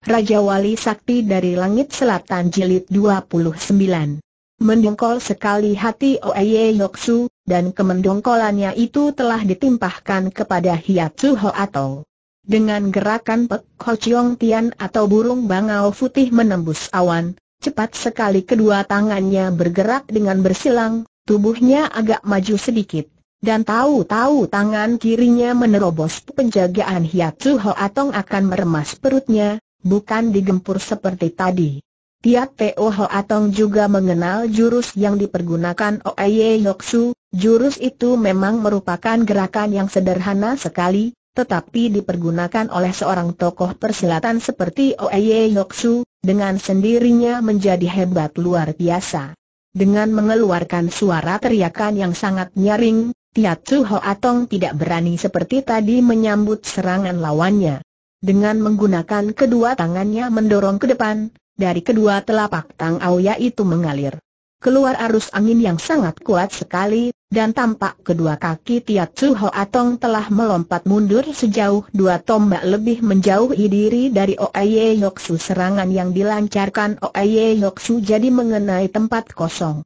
Raja Wali Sakti dari Langit Selatan Jilid 29. Mendongkol sekali hati Oeye Yoksu, dan kemendongkolannya itu telah ditimpahkan kepada Hiatsu Ho Atong. Dengan gerakan Pek Ho Chiong Tian atau burung bangau putih menembus awan, cepat sekali kedua tangannya bergerak dengan bersilang, tubuhnya agak maju sedikit. Dan tahu-tahu tangan kirinya menerobos penjagaan Hiatsu Ho Atong akan meremas perutnya, bukan digempur seperti tadi. Tiap Po Ho Atong juga mengenal jurus yang dipergunakan Oye Yoksu, jurus itu memang merupakan gerakan yang sederhana sekali, tetapi dipergunakan oleh seorang tokoh persilatan seperti Oye Yoksu, dengan sendirinya menjadi hebat luar biasa. Dengan mengeluarkan suara teriakan yang sangat nyaring, Tiatsu Ho Atong tidak berani seperti tadi menyambut serangan lawannya. Dengan menggunakan kedua tangannya mendorong ke depan, dari kedua telapak Tang Aoya itu mengalir. Keluar arus angin yang sangat kuat sekali, dan tampak kedua kaki Tiat Su Atong telah melompat mundur sejauh dua tombak lebih menjauhi diri dari Oye Yoksu. Serangan yang dilancarkan Oye Yoksu jadi mengenai tempat kosong.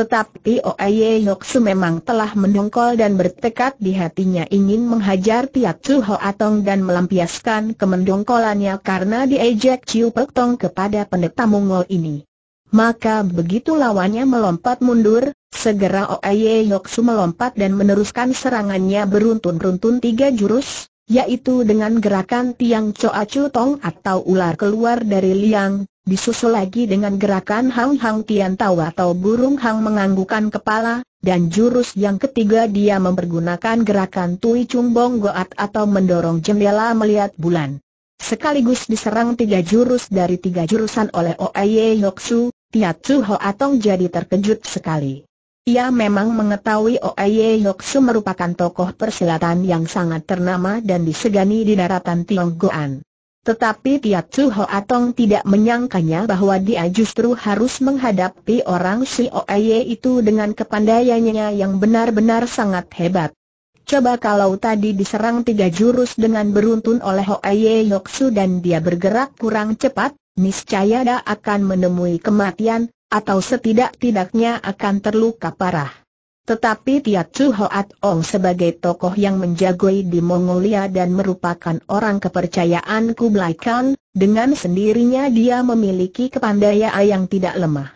Tetapi Oye Yoksu memang telah mendongkol dan bertekad di hatinya ingin menghajar Piat Chu Atong dan melampiaskan kemendongkolannya karena diejek Chiu Pek Tong kepada pendeta Mongol ini. Maka begitu lawannya melompat mundur, segera Oye Yoksu melompat dan meneruskan serangannya beruntun untun tiga jurus, yaitu dengan gerakan tiang Choa Chu Tong atau ular keluar dari liang, disusul lagi dengan gerakan Hang Hang Tian Tau atau burung Hang menganggukan kepala, dan jurus yang ketiga dia mempergunakan gerakan Tui Chung Bong Goat atau mendorong jendela melihat bulan. Sekaligus diserang tiga jurus dari tiga jurusan oleh Oye Yoksu, Tiat Su Ho Atong jadi terkejut sekali. Ia memang mengetahui Oye Yoksu merupakan tokoh persilatan yang sangat ternama dan disegani di daratan Tionggoan. Tetapi Tiat Chu Atong tidak menyangkanya bahwa dia justru harus menghadapi orang si Oye itu dengan kepandaiannya yang benar-benar sangat hebat. Coba kalau tadi diserang tiga jurus dengan beruntun oleh Oye Yoksu dan dia bergerak kurang cepat, niscaya dia akan menemui kematian, atau setidak-tidaknya akan terluka parah. Tetapi Tiatsu Chu Hoat Ong sebagai tokoh yang menjagoi di Mongolia dan merupakan orang kepercayaan Kublai Khan, dengan sendirinya dia memiliki kepandaian yang tidak lemah.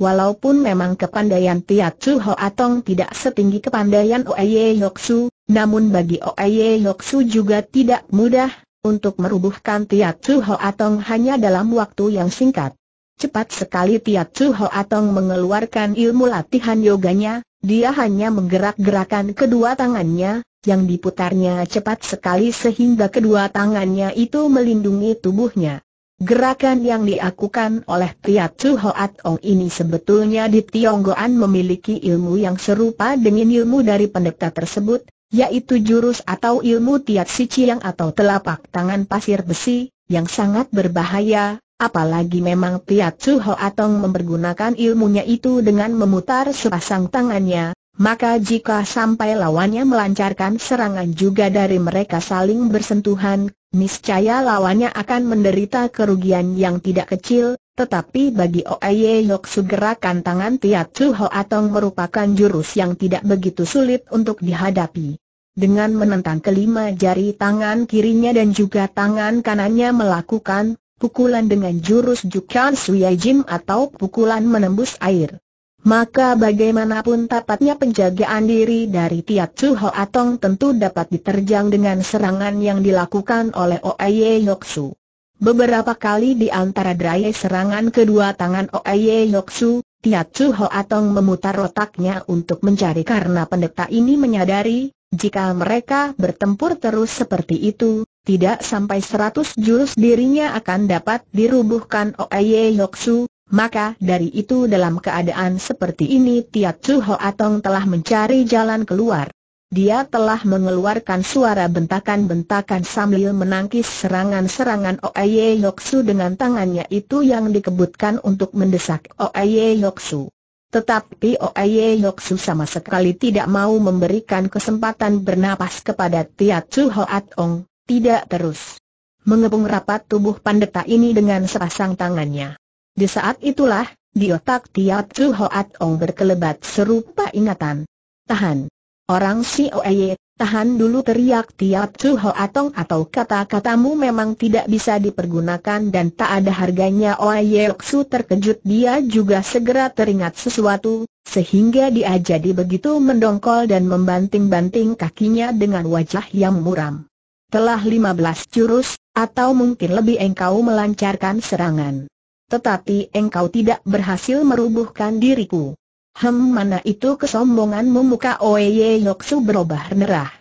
Walaupun memang kepandaian Tiatsu Chu Hoat Ong tidak setinggi kepandaian Oye Su, namun bagi Oye Su juga tidak mudah untuk merubuhkan Tiatsu Chu Hoat Ong hanya dalam waktu yang singkat. Cepat sekali Tiat Chu Ho Atong mengeluarkan ilmu latihan yoganya, dia hanya menggerak-gerakan kedua tangannya, yang diputarnya cepat sekali sehingga kedua tangannya itu melindungi tubuhnya. Gerakan yang diakukan oleh Tiat Chu Ho Atong ini sebetulnya di Tionggoan memiliki ilmu yang serupa dengan ilmu dari pendeta tersebut, yaitu jurus atau ilmu Tiat Si Chiang atau telapak tangan pasir besi, yang sangat berbahaya, Apalagi memang Tiat Chu Ho Atong mempergunakan ilmunya itu dengan memutar sepasang tangannya, maka jika sampai lawannya melancarkan serangan juga dari mereka saling bersentuhan, niscaya lawannya akan menderita kerugian yang tidak kecil, tetapi bagi Oye Yok gerakan tangan Tiat Chu Ho Atong merupakan jurus yang tidak begitu sulit untuk dihadapi. Dengan menentang kelima jari tangan kirinya dan juga tangan kanannya melakukan pukulan dengan jurus Jukan Suyai atau pukulan menembus air. Maka bagaimanapun tapatnya penjagaan diri dari Tiat Chu Ho Atong tentu dapat diterjang dengan serangan yang dilakukan oleh Oye Yoksu. Beberapa kali di antara daya serangan kedua tangan Oye Yoksu, Tiat Chu Ho Atong memutar otaknya untuk mencari karena pendeta ini menyadari, jika mereka bertempur terus seperti itu, tidak sampai seratus jurus dirinya akan dapat dirubuhkan oleh Yoksu, maka dari itu dalam keadaan seperti ini Tiat Chu Atong telah mencari jalan keluar. Dia telah mengeluarkan suara bentakan-bentakan sambil menangkis serangan-serangan Oye Yoksu dengan tangannya itu yang dikebutkan untuk mendesak Oye Yoksu. Tetapi Oye Yoksu sama sekali tidak mau memberikan kesempatan bernapas kepada Tiat Chu Atong. Tidak terus. Mengepung rapat tubuh pandeta ini dengan sepasang tangannya. Di saat itulah, di otak Tiat Chu Hoat Ong berkelebat serupa ingatan. Tahan. Orang si Oeye, tahan dulu teriak Tiat Chu Hoat Ong atau kata-katamu memang tidak bisa dipergunakan dan tak ada harganya Oeye Oksu terkejut dia juga segera teringat sesuatu, sehingga dia jadi begitu mendongkol dan membanting-banting kakinya dengan wajah yang muram telah lima belas jurus, atau mungkin lebih engkau melancarkan serangan. Tetapi engkau tidak berhasil merubuhkan diriku. Hem mana itu kesombongan memuka Oeye Yoksu berubah nerah.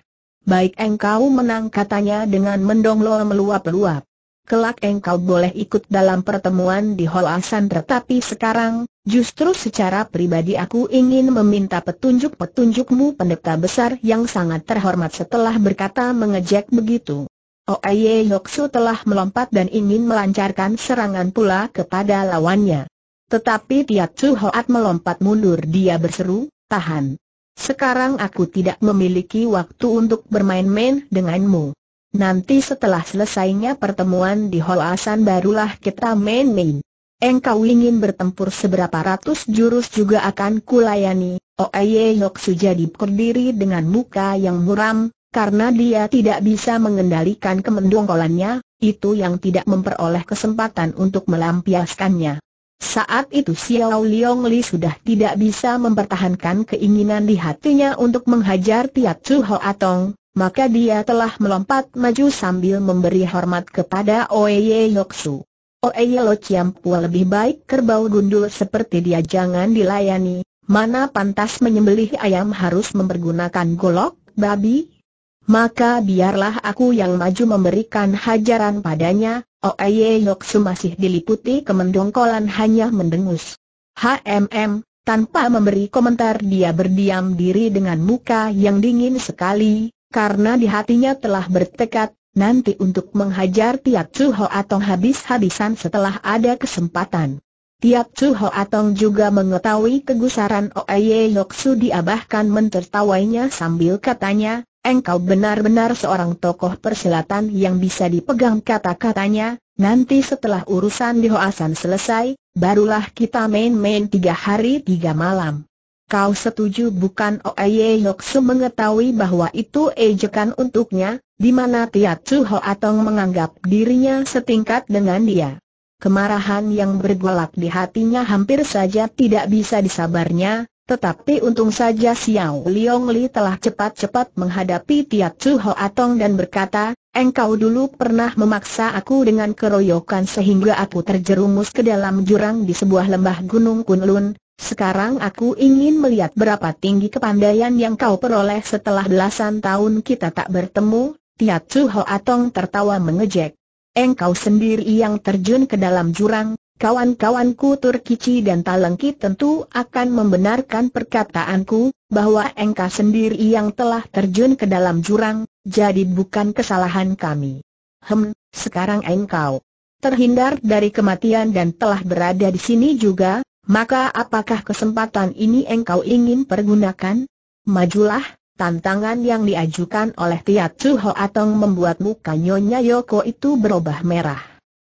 Baik engkau menang katanya dengan mendonglo meluap-luap kelak engkau boleh ikut dalam pertemuan di Hall Asan tetapi sekarang, justru secara pribadi aku ingin meminta petunjuk-petunjukmu pendeta besar yang sangat terhormat setelah berkata mengejek begitu. Oye Yoksu telah melompat dan ingin melancarkan serangan pula kepada lawannya. Tetapi Tiat Chu Hoat melompat mundur dia berseru, tahan. Sekarang aku tidak memiliki waktu untuk bermain-main denganmu. Nanti setelah selesainya pertemuan di Hoasan barulah kita main-main. Engkau ingin bertempur seberapa ratus jurus juga akan kulayani. Oye Yok jadi berdiri dengan muka yang muram, karena dia tidak bisa mengendalikan kemendongkolannya, itu yang tidak memperoleh kesempatan untuk melampiaskannya. Saat itu Xiao Liong Li sudah tidak bisa mempertahankan keinginan di hatinya untuk menghajar Tiat Chu Ho Atong, maka dia telah melompat maju sambil memberi hormat kepada Oeye Yoksu. Oeye Lo Chiampu lebih baik kerbau gundul seperti dia jangan dilayani, mana pantas menyembelih ayam harus mempergunakan golok, babi? Maka biarlah aku yang maju memberikan hajaran padanya, Oeye Yoksu masih diliputi kemendongkolan hanya mendengus. HMM, tanpa memberi komentar dia berdiam diri dengan muka yang dingin sekali, karena di hatinya telah bertekad, nanti untuk menghajar Tiap Chu Ho Atong habis-habisan setelah ada kesempatan. Tiap Chu Ho Atong juga mengetahui kegusaran Oye Yoksu diabahkan mentertawainya sambil katanya, engkau benar-benar seorang tokoh persilatan yang bisa dipegang kata-katanya, nanti setelah urusan di Hoasan selesai, barulah kita main-main tiga hari tiga malam. Kau setuju bukan Oye oh, Yoksu mengetahui bahwa itu ejekan untuknya, di mana Ho Atong menganggap dirinya setingkat dengan dia. Kemarahan yang bergolak di hatinya hampir saja tidak bisa disabarnya, tetapi untung saja Xiao Liong Li telah cepat-cepat menghadapi Ho Atong dan berkata, Engkau dulu pernah memaksa aku dengan keroyokan sehingga aku terjerumus ke dalam jurang di sebuah lembah gunung Kunlun, sekarang aku ingin melihat berapa tinggi kepandaian yang kau peroleh setelah belasan tahun kita tak bertemu, Tiat Chu Atong tertawa mengejek. Engkau sendiri yang terjun ke dalam jurang, kawan-kawanku Turkici dan Talengki tentu akan membenarkan perkataanku, bahwa engkau sendiri yang telah terjun ke dalam jurang, jadi bukan kesalahan kami. Hem, sekarang engkau terhindar dari kematian dan telah berada di sini juga, maka apakah kesempatan ini engkau ingin pergunakan? Majulah, tantangan yang diajukan oleh Tiat Chu Atong membuat muka Nyonya Yoko itu berubah merah.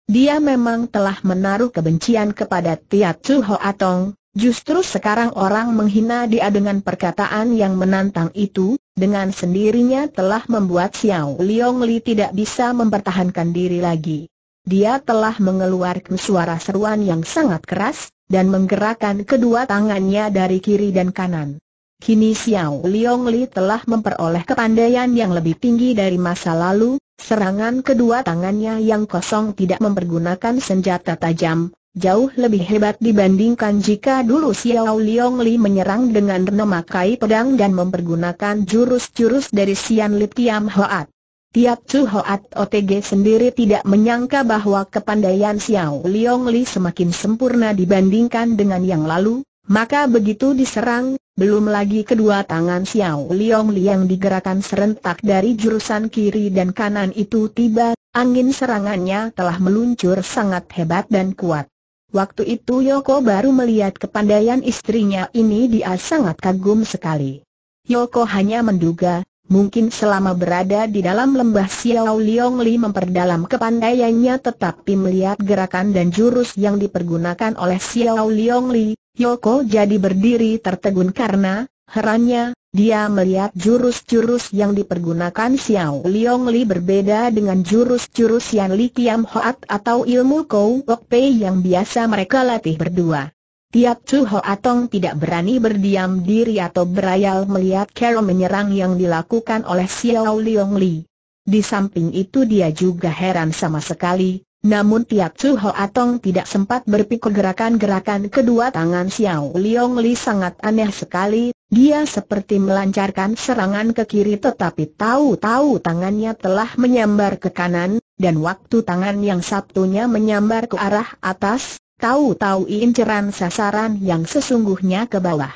Dia memang telah menaruh kebencian kepada Tiat Chu Atong, justru sekarang orang menghina dia dengan perkataan yang menantang itu, dengan sendirinya telah membuat Xiao Liong Li tidak bisa mempertahankan diri lagi dia telah mengeluarkan suara seruan yang sangat keras, dan menggerakkan kedua tangannya dari kiri dan kanan. Kini Xiao Liong Li telah memperoleh kepandaian yang lebih tinggi dari masa lalu, serangan kedua tangannya yang kosong tidak mempergunakan senjata tajam, jauh lebih hebat dibandingkan jika dulu Xiao Liong Li menyerang dengan memakai pedang dan mempergunakan jurus-jurus dari Xian Li Tiam Hoat. Tiap Chu Hoat OTG sendiri tidak menyangka bahwa kepandaian Xiao Liong Li semakin sempurna dibandingkan dengan yang lalu, maka begitu diserang, belum lagi kedua tangan Xiao Liong Li yang digerakkan serentak dari jurusan kiri dan kanan itu tiba, angin serangannya telah meluncur sangat hebat dan kuat. Waktu itu Yoko baru melihat kepandaian istrinya ini dia sangat kagum sekali. Yoko hanya menduga, Mungkin selama berada di dalam lembah Xiao Liong Li memperdalam kepandaiannya tetapi melihat gerakan dan jurus yang dipergunakan oleh Xiao Liong Li, Yoko jadi berdiri tertegun karena, herannya, dia melihat jurus-jurus yang dipergunakan Xiao Liong Li berbeda dengan jurus-jurus Yan Li Kiam Hoat atau ilmu Kou Wok Pei yang biasa mereka latih berdua. Tiap Chu Atong tidak berani berdiam diri atau berayal melihat Carol menyerang yang dilakukan oleh Xiao Liong Li. Di samping itu dia juga heran sama sekali, namun Tiap Chu Atong tidak sempat berpikir gerakan-gerakan kedua tangan Xiao Liong Li sangat aneh sekali, dia seperti melancarkan serangan ke kiri tetapi tahu-tahu tangannya telah menyambar ke kanan, dan waktu tangan yang satunya menyambar ke arah atas, tahu-tahu inceran sasaran yang sesungguhnya ke bawah.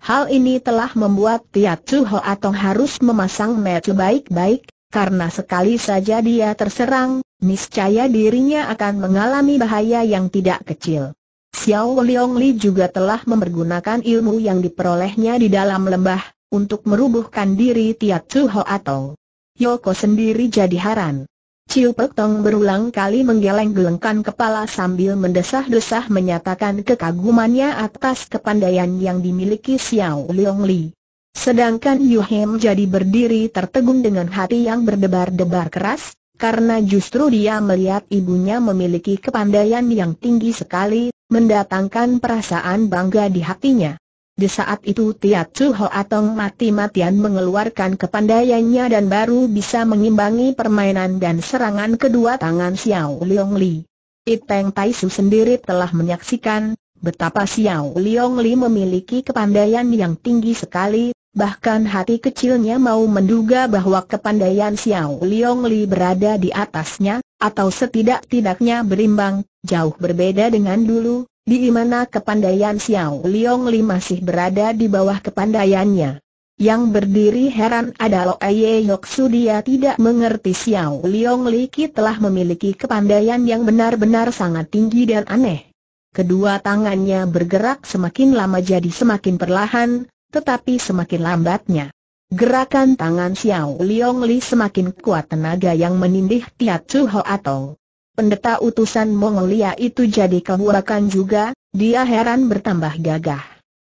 Hal ini telah membuat Tiat Chu Atong harus memasang mata baik-baik, karena sekali saja dia terserang, niscaya dirinya akan mengalami bahaya yang tidak kecil. Xiao Liong Li juga telah mempergunakan ilmu yang diperolehnya di dalam lembah, untuk merubuhkan diri Tiat Chu Atong. Yoko sendiri jadi haran. Ciu Pek Tong berulang kali menggeleng-gelengkan kepala sambil mendesah-desah menyatakan kekagumannya atas kepandaian yang dimiliki Xiao Leong Li. Sedangkan Yu Hem jadi berdiri tertegun dengan hati yang berdebar-debar keras, karena justru dia melihat ibunya memiliki kepandaian yang tinggi sekali, mendatangkan perasaan bangga di hatinya. Di saat itu Tiat Chu Atong mati-matian mengeluarkan kepandaiannya dan baru bisa mengimbangi permainan dan serangan kedua tangan Xiao Liong Li. Iteng Tai Su sendiri telah menyaksikan betapa Xiao Liong Li memiliki kepandaian yang tinggi sekali, bahkan hati kecilnya mau menduga bahwa kepandaian Xiao Liong Li berada di atasnya, atau setidak-tidaknya berimbang, jauh berbeda dengan dulu, di mana kepandaian Xiao Liong Li masih berada di bawah kepandaiannya. Yang berdiri heran adalah Aye Su dia tidak mengerti Xiao Liong Li Ki telah memiliki kepandaian yang benar-benar sangat tinggi dan aneh. Kedua tangannya bergerak semakin lama jadi semakin perlahan, tetapi semakin lambatnya. Gerakan tangan Xiao Liong Li semakin kuat tenaga yang menindih Tiat Chu Ho Atong pendeta utusan Mongolia itu jadi kehurakan juga, dia heran bertambah gagah.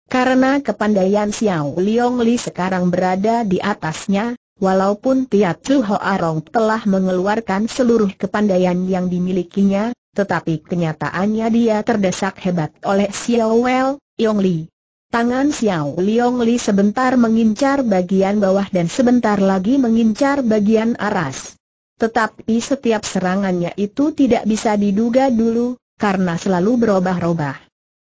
Karena kepandaian Xiao Liong Li sekarang berada di atasnya, walaupun Tiat Chu Arong telah mengeluarkan seluruh kepandaian yang dimilikinya, tetapi kenyataannya dia terdesak hebat oleh Xiao Wel, Yong Li. Tangan Xiao Liong Li sebentar mengincar bagian bawah dan sebentar lagi mengincar bagian aras. Tetapi setiap serangannya itu tidak bisa diduga dulu, karena selalu berubah-ubah.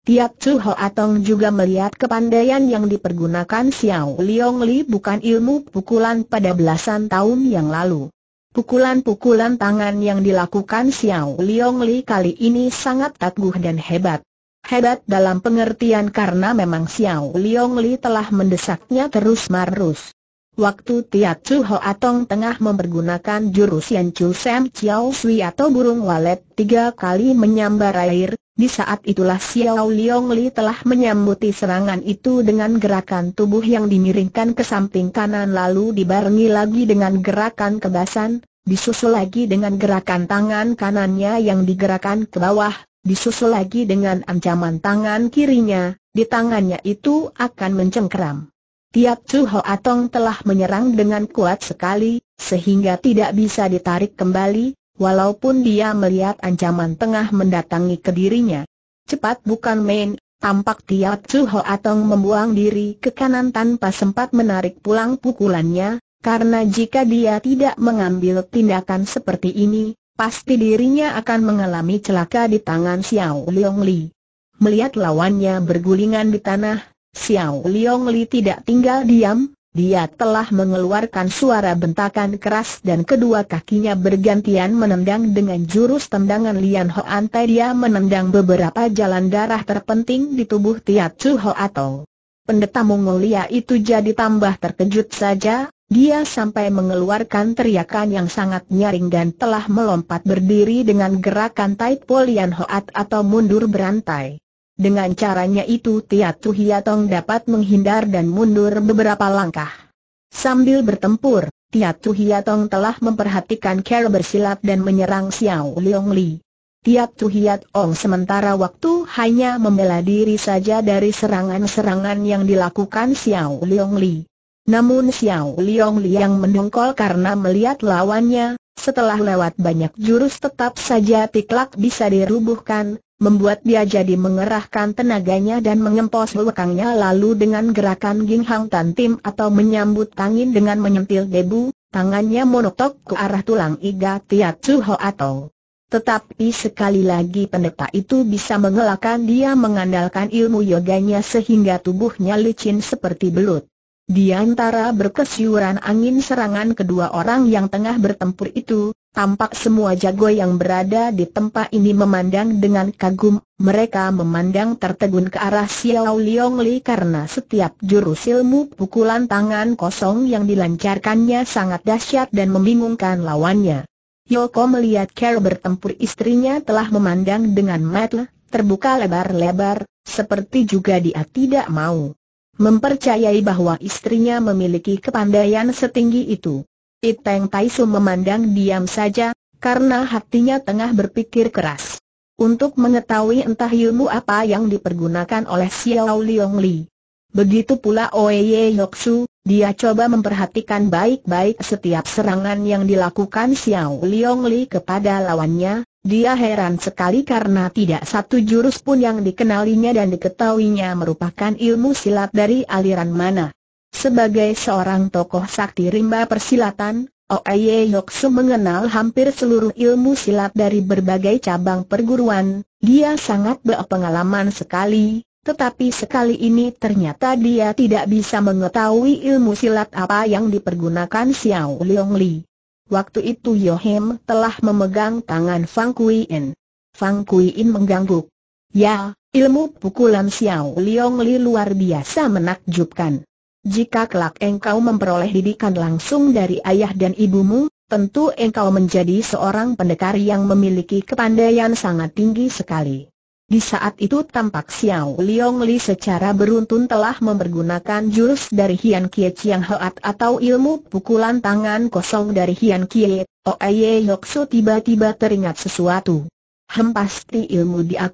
Tiap Chu Ho Atong juga melihat kepandaian yang dipergunakan Xiao Liong Li bukan ilmu pukulan pada belasan tahun yang lalu. Pukulan-pukulan tangan yang dilakukan Xiao Liong Li kali ini sangat tangguh dan hebat. Hebat dalam pengertian karena memang Xiao Liong Li telah mendesaknya terus menerus Waktu Tiat Chu Ho Atong tengah mempergunakan jurus Yan Chu Sam Chiao Sui atau burung walet tiga kali menyambar air, di saat itulah Xiao Liong Li telah menyambuti serangan itu dengan gerakan tubuh yang dimiringkan ke samping kanan lalu dibarengi lagi dengan gerakan kebasan, disusul lagi dengan gerakan tangan kanannya yang digerakkan ke bawah, disusul lagi dengan ancaman tangan kirinya, di tangannya itu akan mencengkeram. Tiap Chu Atong telah menyerang dengan kuat sekali, sehingga tidak bisa ditarik kembali, walaupun dia melihat ancaman tengah mendatangi ke dirinya. Cepat bukan main, tampak Tiap Chu Atong membuang diri ke kanan tanpa sempat menarik pulang pukulannya, karena jika dia tidak mengambil tindakan seperti ini, pasti dirinya akan mengalami celaka di tangan Xiao Leong Li. Melihat lawannya bergulingan di tanah, Xiao Liong Li tidak tinggal diam, dia telah mengeluarkan suara bentakan keras dan kedua kakinya bergantian menendang dengan jurus tendangan Lian Hoan Antai dia menendang beberapa jalan darah terpenting di tubuh Tiat Chu Ho atau Pendeta Mongolia itu jadi tambah terkejut saja, dia sampai mengeluarkan teriakan yang sangat nyaring dan telah melompat berdiri dengan gerakan Tai Po Lian Hoat atau mundur berantai. Dengan caranya itu Tiatu Hiatong dapat menghindar dan mundur beberapa langkah. Sambil bertempur, Tiatu Hiatong telah memperhatikan cara bersilat dan menyerang Xiao Leong Li. Tiatu Hiatong sementara waktu hanya membela diri saja dari serangan-serangan yang dilakukan Xiao Leong Li. Namun Xiao Leong Li yang mendongkol karena melihat lawannya, setelah lewat banyak jurus tetap saja Tiklak bisa dirubuhkan, membuat dia jadi mengerahkan tenaganya dan mengempos belakangnya lalu dengan gerakan Ging Hang Tan Tim atau menyambut angin dengan menyentil debu, tangannya monotok ke arah tulang iga Tiatsu Ho atau. Tetapi sekali lagi pendeta itu bisa mengelakkan dia mengandalkan ilmu yoganya sehingga tubuhnya licin seperti belut. Di antara berkesiuran angin serangan kedua orang yang tengah bertempur itu, Tampak semua jago yang berada di tempat ini memandang dengan kagum, mereka memandang tertegun ke arah Xiao Liong Li karena setiap jurus ilmu pukulan tangan kosong yang dilancarkannya sangat dahsyat dan membingungkan lawannya. Yoko melihat Carol bertempur istrinya telah memandang dengan mata terbuka lebar-lebar, seperti juga dia tidak mau mempercayai bahwa istrinya memiliki kepandaian setinggi itu. Iteng Taisu memandang diam saja, karena hatinya tengah berpikir keras. Untuk mengetahui entah ilmu apa yang dipergunakan oleh Xiao Liong Li. Begitu pula Oye Yoksu, dia coba memperhatikan baik-baik setiap serangan yang dilakukan Xiao Liong Li kepada lawannya, dia heran sekali karena tidak satu jurus pun yang dikenalinya dan diketahuinya merupakan ilmu silat dari aliran mana. Sebagai seorang tokoh sakti rimba persilatan, Oeye Yoksu mengenal hampir seluruh ilmu silat dari berbagai cabang perguruan, dia sangat berpengalaman sekali, tetapi sekali ini ternyata dia tidak bisa mengetahui ilmu silat apa yang dipergunakan Xiao Leong Li. Waktu itu Yohem telah memegang tangan Fang Kuiin. Fang Kuiin mengganggu. Ya, ilmu pukulan Xiao Leong Li luar biasa menakjubkan. Jika kelak engkau memperoleh didikan langsung dari ayah dan ibumu, tentu engkau menjadi seorang pendekar yang memiliki kepandaian sangat tinggi sekali. Di saat itu tampak Xiao Liong Li secara beruntun telah mempergunakan jurus dari Hian Kie Chiang Hoat atau ilmu pukulan tangan kosong dari Hian Kie, Oye Yoksu tiba-tiba teringat sesuatu. pasti ilmu dia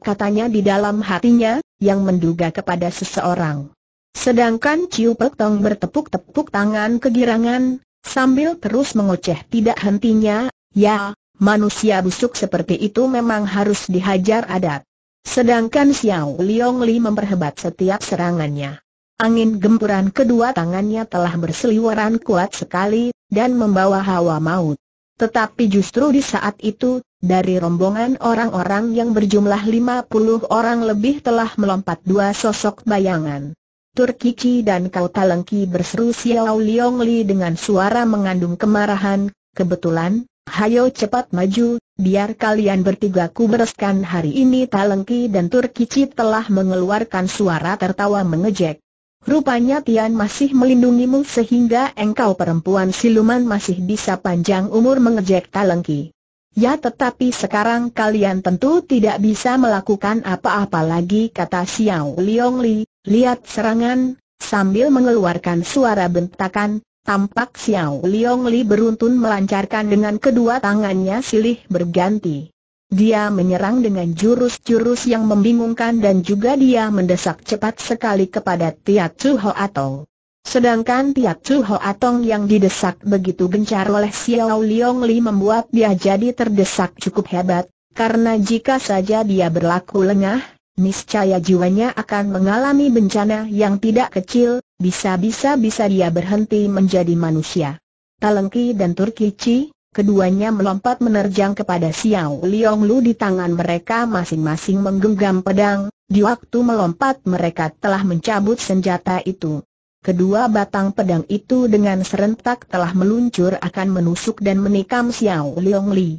di dalam hatinya, yang menduga kepada seseorang. Sedangkan Ciu Pek Tong bertepuk-tepuk tangan kegirangan, sambil terus mengoceh tidak hentinya, ya, manusia busuk seperti itu memang harus dihajar adat. Sedangkan Xiao Liong Li memperhebat setiap serangannya. Angin gempuran kedua tangannya telah berseliweran kuat sekali, dan membawa hawa maut. Tetapi justru di saat itu, dari rombongan orang-orang yang berjumlah 50 orang lebih telah melompat dua sosok bayangan. Turkici dan kau talengki berseru Xiao Liong Li dengan suara mengandung kemarahan, kebetulan, hayo cepat maju, biar kalian bertiga ku bereskan hari ini talengki dan Turkici telah mengeluarkan suara tertawa mengejek. Rupanya Tian masih melindungimu sehingga engkau perempuan siluman masih bisa panjang umur mengejek talengki. Ya tetapi sekarang kalian tentu tidak bisa melakukan apa-apa lagi kata Xiao Liong Li, Lihat serangan, sambil mengeluarkan suara bentakan, tampak Xiao Liong Li beruntun melancarkan dengan kedua tangannya silih berganti. Dia menyerang dengan jurus-jurus yang membingungkan dan juga dia mendesak cepat sekali kepada Tiat Chu Ho Atong. Sedangkan Tiat Chu Ho Atong yang didesak begitu gencar oleh Xiao Liong Li membuat dia jadi terdesak cukup hebat, karena jika saja dia berlaku lengah, niscaya jiwanya akan mengalami bencana yang tidak kecil, bisa-bisa bisa dia berhenti menjadi manusia. Talengki dan Turkici, keduanya melompat menerjang kepada Xiao Liong Lu di tangan mereka masing-masing menggenggam pedang, di waktu melompat mereka telah mencabut senjata itu. Kedua batang pedang itu dengan serentak telah meluncur akan menusuk dan menikam Xiao Liong Li.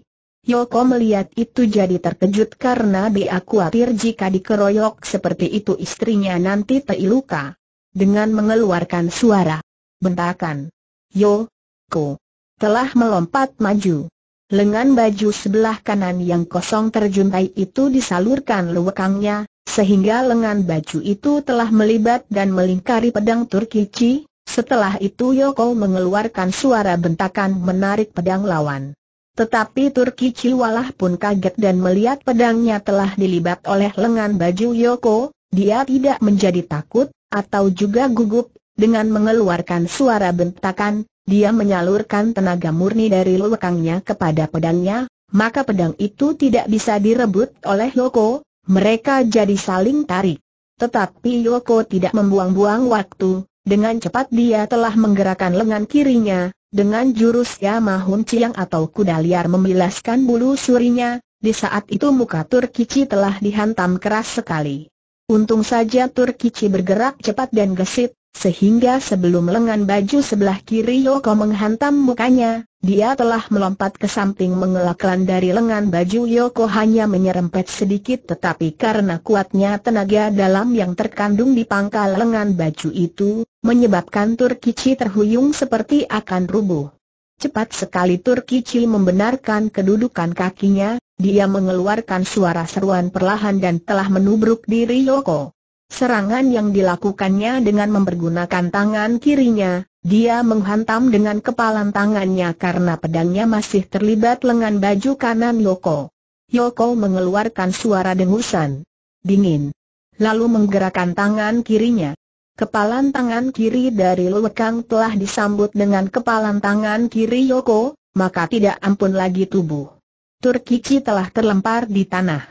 Yoko melihat itu jadi terkejut karena dia khawatir jika dikeroyok seperti itu istrinya nanti terluka. Dengan mengeluarkan suara bentakan, Yoko telah melompat maju. Lengan baju sebelah kanan yang kosong terjuntai itu disalurkan lewekangnya, sehingga lengan baju itu telah melibat dan melingkari pedang Turkici. Setelah itu Yoko mengeluarkan suara bentakan menarik pedang lawan. Tetapi Turki Ciwalah pun kaget dan melihat pedangnya telah dilibat oleh lengan baju Yoko, dia tidak menjadi takut, atau juga gugup, dengan mengeluarkan suara bentakan, dia menyalurkan tenaga murni dari lukangnya kepada pedangnya, maka pedang itu tidak bisa direbut oleh Yoko, mereka jadi saling tarik. Tetapi Yoko tidak membuang-buang waktu, dengan cepat dia telah menggerakkan lengan kirinya, dengan jurus Yama Chiang atau kuda liar membilaskan bulu surinya, di saat itu muka Turkici telah dihantam keras sekali. Untung saja Turkici bergerak cepat dan gesit, sehingga sebelum lengan baju sebelah kiri Yoko menghantam mukanya, dia telah melompat ke samping mengelaklan dari lengan baju Yoko hanya menyerempet sedikit tetapi karena kuatnya tenaga dalam yang terkandung di pangkal lengan baju itu, menyebabkan Turkici terhuyung seperti akan rubuh. Cepat sekali Turkici membenarkan kedudukan kakinya, dia mengeluarkan suara seruan perlahan dan telah menubruk diri Yoko. Serangan yang dilakukannya dengan mempergunakan tangan kirinya, dia menghantam dengan kepalan tangannya karena pedangnya masih terlibat lengan baju kanan Yoko. Yoko mengeluarkan suara dengusan. Dingin. Lalu menggerakkan tangan kirinya. Kepalan tangan kiri dari Luekang telah disambut dengan kepalan tangan kiri Yoko, maka tidak ampun lagi tubuh. Turkici telah terlempar di tanah.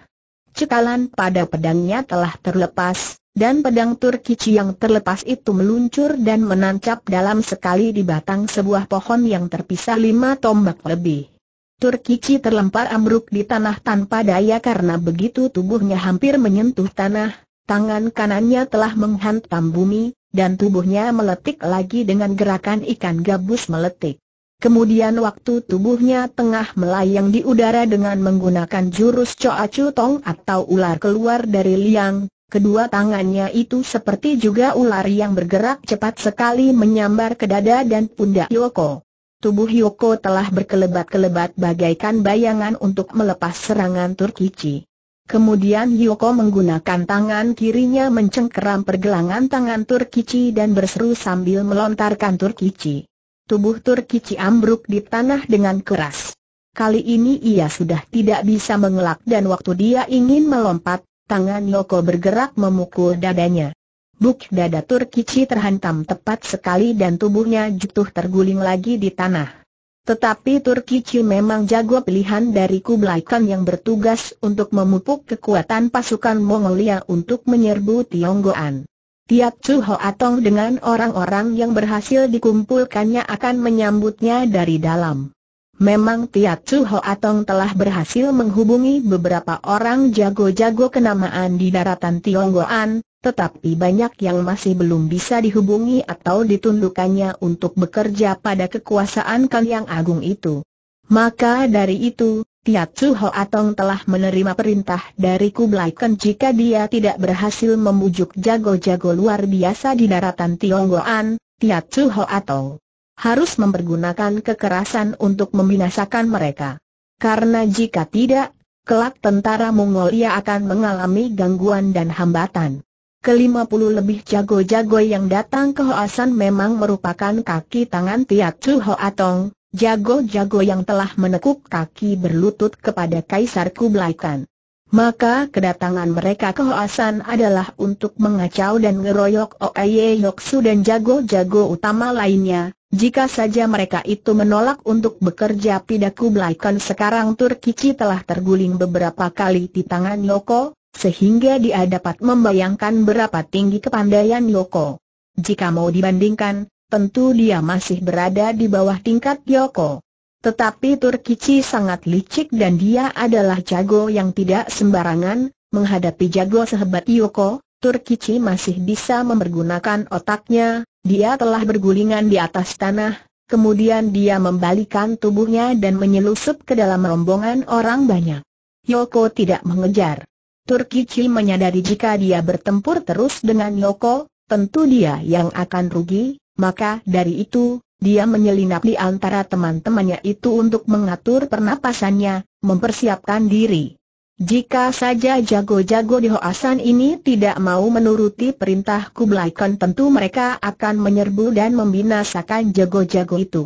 Cekalan pada pedangnya telah terlepas, dan pedang Turki yang terlepas itu meluncur dan menancap dalam sekali di batang sebuah pohon yang terpisah lima tombak lebih. Turki terlempar ambruk di tanah tanpa daya karena begitu tubuhnya hampir menyentuh tanah, tangan kanannya telah menghantam bumi, dan tubuhnya meletik lagi dengan gerakan ikan gabus meletik. Kemudian waktu tubuhnya tengah melayang di udara dengan menggunakan jurus Coacu Tong atau ular keluar dari liang, Kedua tangannya itu seperti juga ular yang bergerak cepat sekali menyambar ke dada dan pundak Yoko. Tubuh Yoko telah berkelebat-kelebat bagaikan bayangan untuk melepas serangan Turkici. Kemudian Yoko menggunakan tangan kirinya mencengkeram pergelangan tangan Turkici dan berseru sambil melontarkan Turkici. Tubuh Turkici ambruk di tanah dengan keras. Kali ini ia sudah tidak bisa mengelak dan waktu dia ingin melompat, Tangan Loko bergerak memukul dadanya. Buk dada Turkici terhantam tepat sekali dan tubuhnya jatuh terguling lagi di tanah. Tetapi Turkici memang jago pilihan dari Kublai Khan yang bertugas untuk memupuk kekuatan pasukan Mongolia untuk menyerbu Tionggoan. Tiap Chu Atong dengan orang-orang yang berhasil dikumpulkannya akan menyambutnya dari dalam. Memang Tia Chu Ho Atong telah berhasil menghubungi beberapa orang jago-jago kenamaan di daratan Tionggoan, tetapi banyak yang masih belum bisa dihubungi atau ditundukannya untuk bekerja pada kekuasaan Kan Yang Agung itu. Maka dari itu, Tia Chu Ho Atong telah menerima perintah dari Kublai Khan jika dia tidak berhasil membujuk jago-jago luar biasa di daratan Tionggoan, Chu Ho Atong harus mempergunakan kekerasan untuk membinasakan mereka. Karena jika tidak, kelak tentara Mongolia akan mengalami gangguan dan hambatan. Kelima puluh lebih jago-jago yang datang ke Hoasan memang merupakan kaki tangan Tiat Chu Hoatong, jago-jago yang telah menekuk kaki berlutut kepada Kaisar Kublai Khan. Maka kedatangan mereka ke Hoasan adalah untuk mengacau dan ngeroyok Oeye Yoksu dan jago-jago utama lainnya, jika saja mereka itu menolak untuk bekerja pidaku belakang sekarang Turkici telah terguling beberapa kali di tangan Yoko, sehingga dia dapat membayangkan berapa tinggi kepandaian Yoko. Jika mau dibandingkan, tentu dia masih berada di bawah tingkat Yoko. Tetapi Turkici sangat licik dan dia adalah jago yang tidak sembarangan, menghadapi jago sehebat Yoko, Turkici masih bisa mempergunakan otaknya, dia telah bergulingan di atas tanah, kemudian dia membalikan tubuhnya dan menyelusup ke dalam rombongan orang banyak. Yoko tidak mengejar. Turkici menyadari jika dia bertempur terus dengan Yoko, tentu dia yang akan rugi, maka dari itu, dia menyelinap di antara teman-temannya itu untuk mengatur pernapasannya, mempersiapkan diri. Jika saja jago-jago di Hoasan ini tidak mau menuruti perintah Kublai Khan tentu mereka akan menyerbu dan membinasakan jago-jago itu.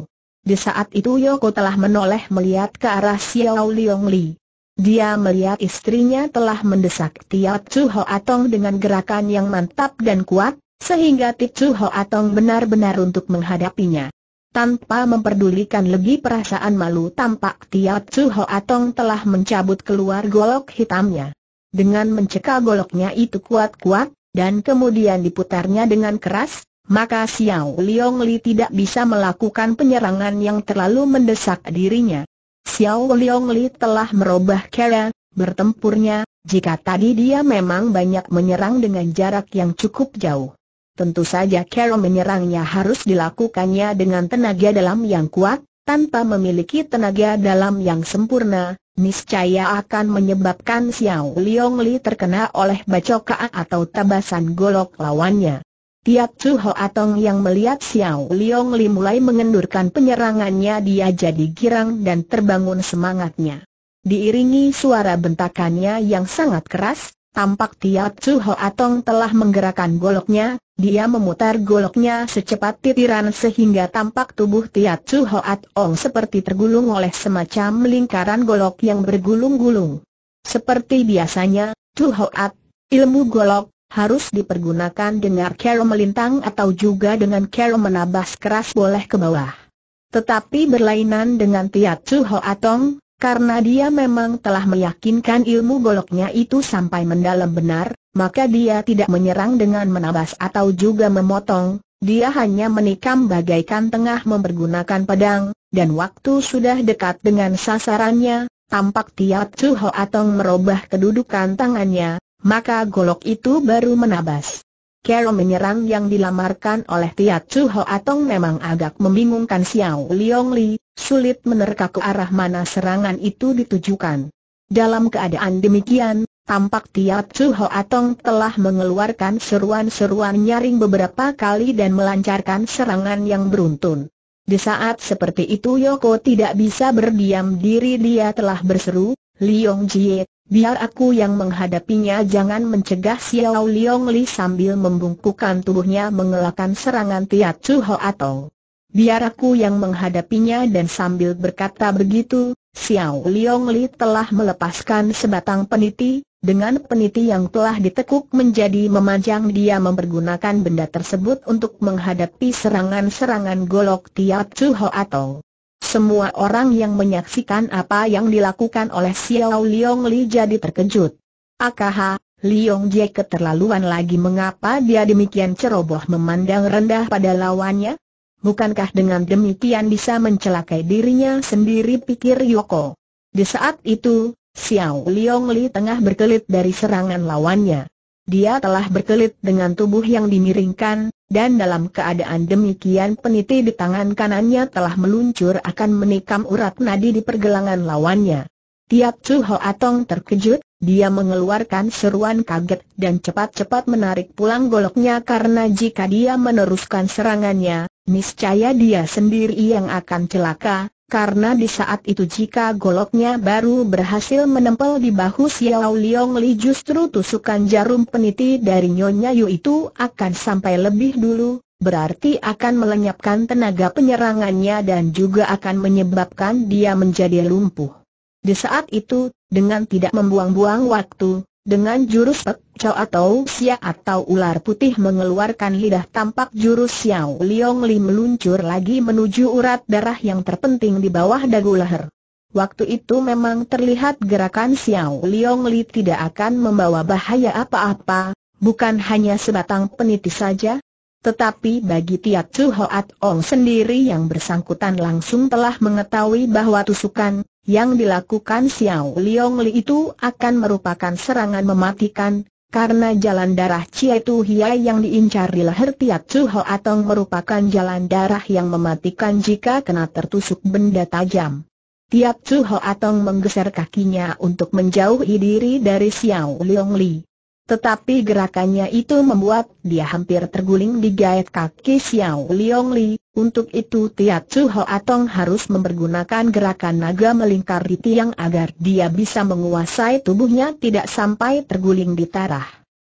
Di saat itu Yoko telah menoleh melihat ke arah Xiao Liong Li. Dia melihat istrinya telah mendesak Tiat Chu Atong dengan gerakan yang mantap dan kuat, sehingga Tiat Chu Atong benar-benar untuk menghadapinya. Tanpa memperdulikan lagi perasaan malu tampak Tiat Su Ho Atong telah mencabut keluar golok hitamnya. Dengan mencekal goloknya itu kuat-kuat, dan kemudian diputarnya dengan keras, maka Xiao Liong Li tidak bisa melakukan penyerangan yang terlalu mendesak dirinya. Xiao Liong Li telah merubah cara bertempurnya, jika tadi dia memang banyak menyerang dengan jarak yang cukup jauh. Tentu saja Carol menyerangnya harus dilakukannya dengan tenaga dalam yang kuat, tanpa memiliki tenaga dalam yang sempurna, niscaya akan menyebabkan Xiao Liong Li terkena oleh bacoka atau tabasan golok lawannya. Tiap Chu Ho Atong yang melihat Xiao Liong Li mulai mengendurkan penyerangannya dia jadi girang dan terbangun semangatnya. Diiringi suara bentakannya yang sangat keras, Tampak Tia Chu Ho Atong telah menggerakkan goloknya, dia memutar goloknya secepat titiran sehingga tampak tubuh Tia Chu Ho Atong seperti tergulung oleh semacam lingkaran golok yang bergulung-gulung. Seperti biasanya, Chu At, ilmu golok, harus dipergunakan dengan kero melintang atau juga dengan kero menabas keras boleh ke bawah. Tetapi berlainan dengan Tia Chu Ho Atong. Karena dia memang telah meyakinkan ilmu goloknya itu sampai mendalam benar, maka dia tidak menyerang dengan menabas atau juga memotong, dia hanya menikam bagaikan tengah mempergunakan pedang, dan waktu sudah dekat dengan sasarannya, tampak tiap Chu atau merubah kedudukan tangannya, maka golok itu baru menabas. Kero menyerang yang dilamarkan oleh Tia Chu Ho Atong memang agak membingungkan Xiao Liong Li, sulit menerka ke arah mana serangan itu ditujukan. Dalam keadaan demikian, tampak Tiap Chu Atong telah mengeluarkan seruan-seruan nyaring beberapa kali dan melancarkan serangan yang beruntun. Di saat seperti itu Yoko tidak bisa berdiam diri dia telah berseru, Liong Jie, biar aku yang menghadapinya jangan mencegah Xiao Liong Li sambil membungkukkan tubuhnya mengelakkan serangan tiap Chu Ho Atong. Biar aku yang menghadapinya dan sambil berkata begitu, Xiao Liong Li telah melepaskan sebatang peniti, dengan peniti yang telah ditekuk menjadi memanjang dia mempergunakan benda tersebut untuk menghadapi serangan-serangan golok tiap Chu atau semua orang yang menyaksikan apa yang dilakukan oleh Xiao Liong Li jadi terkejut. Akaha, Liong Jie keterlaluan lagi mengapa dia demikian ceroboh memandang rendah pada lawannya? Bukankah dengan demikian bisa mencelakai dirinya sendiri pikir Yoko. Di saat itu, Xiao Liong Li tengah berkelit dari serangan lawannya. Dia telah berkelit dengan tubuh yang dimiringkan, dan dalam keadaan demikian peniti di tangan kanannya telah meluncur akan menikam urat nadi di pergelangan lawannya. Tiap Chu Atong terkejut, dia mengeluarkan seruan kaget dan cepat-cepat menarik pulang goloknya karena jika dia meneruskan serangannya, Niscaya dia sendiri yang akan celaka, karena di saat itu jika goloknya baru berhasil menempel di bahu Xiao Liong Li justru tusukan jarum peniti dari Nyonya Yu itu akan sampai lebih dulu, berarti akan melenyapkan tenaga penyerangannya dan juga akan menyebabkan dia menjadi lumpuh. Di saat itu, dengan tidak membuang-buang waktu, dengan jurus pek, chow atau sia atau ular putih mengeluarkan lidah tampak jurus Xiao Liong Li meluncur lagi menuju urat darah yang terpenting di bawah dagu leher. Waktu itu memang terlihat gerakan Xiao Liong Li tidak akan membawa bahaya apa-apa, bukan hanya sebatang peniti saja, tetapi bagi Tiat Chu Hoat Ong sendiri yang bersangkutan langsung telah mengetahui bahwa tusukan yang dilakukan Xiao Liong Li itu akan merupakan serangan mematikan, karena jalan darah Chie Tu Hiai yang diincar di leher Tiat Chu Hoat Ong merupakan jalan darah yang mematikan jika kena tertusuk benda tajam. Tiat Chu Hoat Ong menggeser kakinya untuk menjauhi diri dari Xiao Liong Li. Tetapi gerakannya itu membuat dia hampir terguling di gaet kaki Xiao Liong Li. Untuk itu Tiat Chu Ho Atong harus mempergunakan gerakan naga melingkar di tiang agar dia bisa menguasai tubuhnya tidak sampai terguling di tarah.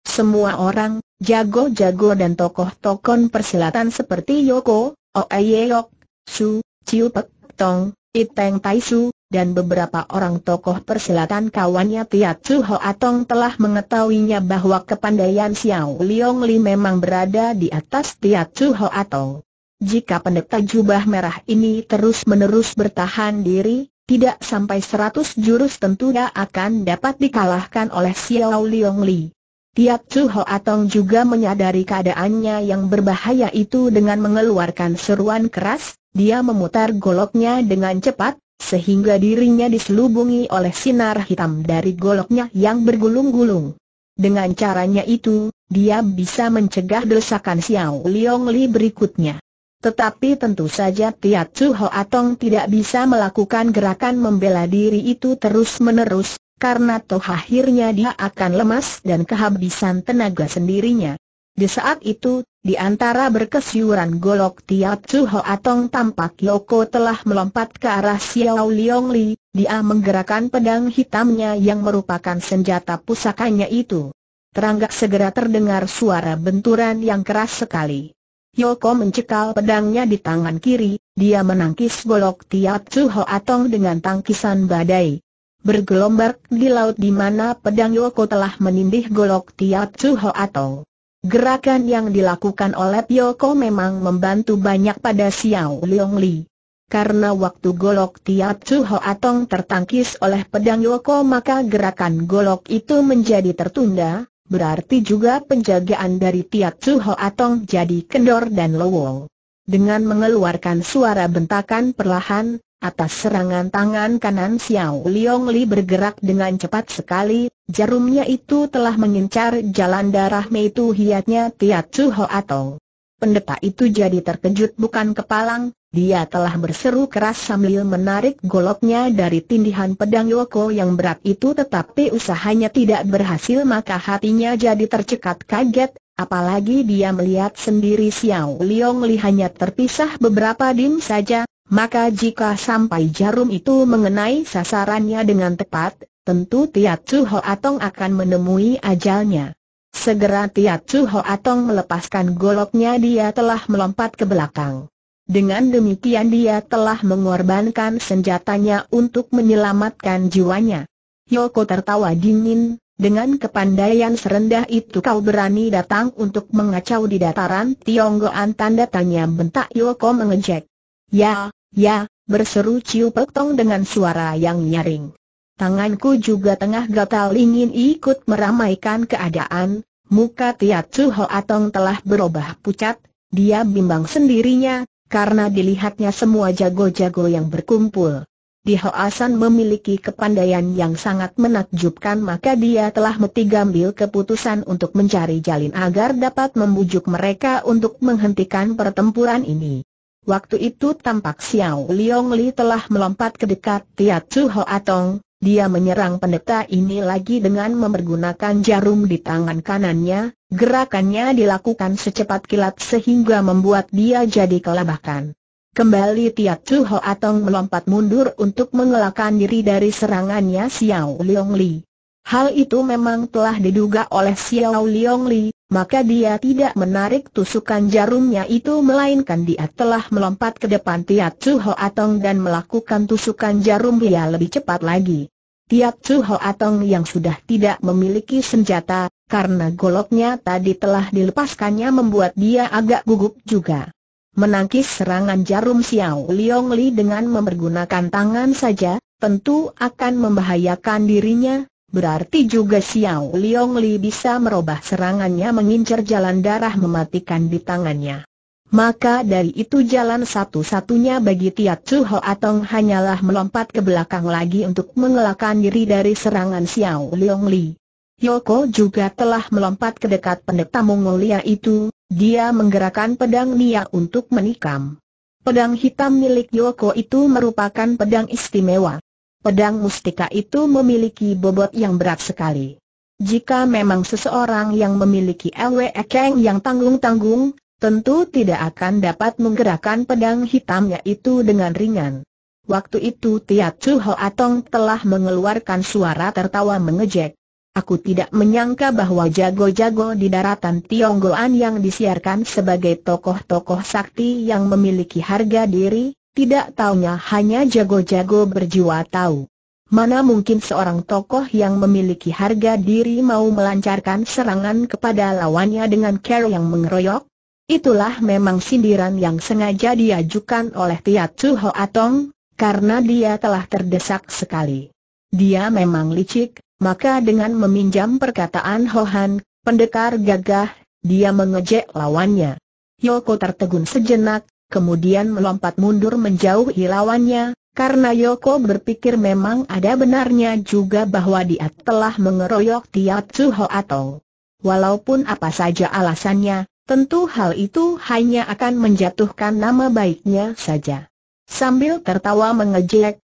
Semua orang, jago-jago dan tokoh-tokoh persilatan seperti Yoko, Oeyeok, Su, Chiu Pek Tong, Iteng Tai Su, dan beberapa orang tokoh persilatan kawannya Tiat Chu Ho Atong telah mengetahuinya bahwa kepandaian Xiao Liong Li memang berada di atas Tiat Chu Ho Atong. Jika pendeta jubah merah ini terus-menerus bertahan diri, tidak sampai seratus jurus tentunya akan dapat dikalahkan oleh Xiao Liong Li. Tiat Chu Ho Atong juga menyadari keadaannya yang berbahaya itu dengan mengeluarkan seruan keras, dia memutar goloknya dengan cepat, sehingga dirinya diselubungi oleh sinar hitam dari goloknya yang bergulung-gulung. Dengan caranya itu, dia bisa mencegah desakan Xiao Liong Li berikutnya. Tetapi tentu saja Tiat Su Ho Atong tidak bisa melakukan gerakan membela diri itu terus-menerus, karena toh akhirnya dia akan lemas dan kehabisan tenaga sendirinya. Di saat itu, di antara berkesiuran golok tiap Chu Atong tampak Yoko telah melompat ke arah Xiao Liong Li, dia menggerakkan pedang hitamnya yang merupakan senjata pusakanya itu. Teranggak segera terdengar suara benturan yang keras sekali. Yoko mencekal pedangnya di tangan kiri, dia menangkis golok tiap Chu Atong dengan tangkisan badai bergelombang di laut di mana pedang Yoko telah menindih golok tiap Chu Atong. Gerakan yang dilakukan oleh Pioko memang membantu banyak pada Xiao Leong Li. Karena waktu golok Tiap Chuho Atong tertangkis oleh pedang Yoko maka gerakan golok itu menjadi tertunda, berarti juga penjagaan dari Tiap Chuho Atong jadi kendor dan lowong. Dengan mengeluarkan suara bentakan perlahan, Atas serangan tangan kanan Xiao Liong Li bergerak dengan cepat sekali, jarumnya itu telah mengincar jalan darah Mei Tu hiatnya Tiat Chu Ho Atong. Pendeta itu jadi terkejut bukan kepalang, dia telah berseru keras sambil menarik goloknya dari tindihan pedang Yoko yang berat itu tetapi usahanya tidak berhasil maka hatinya jadi tercekat kaget, apalagi dia melihat sendiri Xiao Liong Li hanya terpisah beberapa dim saja, maka jika sampai jarum itu mengenai sasarannya dengan tepat, tentu Tiat Chu Ho Atong akan menemui ajalnya. Segera Tiat Chu Ho Atong melepaskan goloknya dia telah melompat ke belakang. Dengan demikian dia telah mengorbankan senjatanya untuk menyelamatkan jiwanya. Yoko tertawa dingin, dengan kepandaian serendah itu kau berani datang untuk mengacau di dataran Tionggoan tanda tanya bentak Yoko mengejek. Ya, Ya, berseru Ciu Pek Tong dengan suara yang nyaring. Tanganku juga tengah gatal ingin ikut meramaikan keadaan, muka Tiat Chu Atong telah berubah pucat, dia bimbang sendirinya, karena dilihatnya semua jago-jago yang berkumpul. Di Hoasan memiliki kepandaian yang sangat menakjubkan maka dia telah metigambil keputusan untuk mencari jalin agar dapat membujuk mereka untuk menghentikan pertempuran ini. Waktu itu tampak Xiao Liong Li telah melompat ke dekat Tia Chu Ho Atong, dia menyerang pendeta ini lagi dengan memergunakan jarum di tangan kanannya, gerakannya dilakukan secepat kilat sehingga membuat dia jadi kelabakan. Kembali Tia Chu Ho Atong melompat mundur untuk mengelakkan diri dari serangannya Xiao Liong Li. Hal itu memang telah diduga oleh Xiao Liong Li, maka dia tidak menarik tusukan jarumnya itu melainkan dia telah melompat ke depan Tiat Chu Ho Atong dan melakukan tusukan jarum dia lebih cepat lagi. Tiat Chu Ho Atong yang sudah tidak memiliki senjata, karena goloknya tadi telah dilepaskannya membuat dia agak gugup juga. Menangkis serangan jarum Xiao Liong Li dengan mempergunakan tangan saja, tentu akan membahayakan dirinya, Berarti juga Xiao Liong Li bisa merubah serangannya mengincar jalan darah mematikan di tangannya. Maka dari itu jalan satu-satunya bagi Tiat Chu Ho Atong hanyalah melompat ke belakang lagi untuk mengelakkan diri dari serangan Xiao Liong Li. Yoko juga telah melompat ke dekat pendeta Mongolia itu, dia menggerakkan pedang Nia untuk menikam. Pedang hitam milik Yoko itu merupakan pedang istimewa. Pedang mustika itu memiliki bobot yang berat sekali. Jika memang seseorang yang memiliki LWE Kang yang tanggung-tanggung, tentu tidak akan dapat menggerakkan pedang hitamnya itu dengan ringan. Waktu itu Tiat Chu Atong telah mengeluarkan suara tertawa mengejek. Aku tidak menyangka bahwa jago-jago di daratan Tionggoan yang disiarkan sebagai tokoh-tokoh sakti yang memiliki harga diri, tidak taunya hanya jago-jago berjiwa tahu. Mana mungkin seorang tokoh yang memiliki harga diri mau melancarkan serangan kepada lawannya dengan cara yang mengeroyok? Itulah memang sindiran yang sengaja diajukan oleh Tiat Chu Atong, karena dia telah terdesak sekali. Dia memang licik, maka dengan meminjam perkataan Ho Han, pendekar gagah, dia mengejek lawannya. Yoko tertegun sejenak, kemudian melompat mundur menjauhi lawannya, karena Yoko berpikir memang ada benarnya juga bahwa dia telah mengeroyok Ho Hoato. Walaupun apa saja alasannya, tentu hal itu hanya akan menjatuhkan nama baiknya saja. Sambil tertawa mengejek,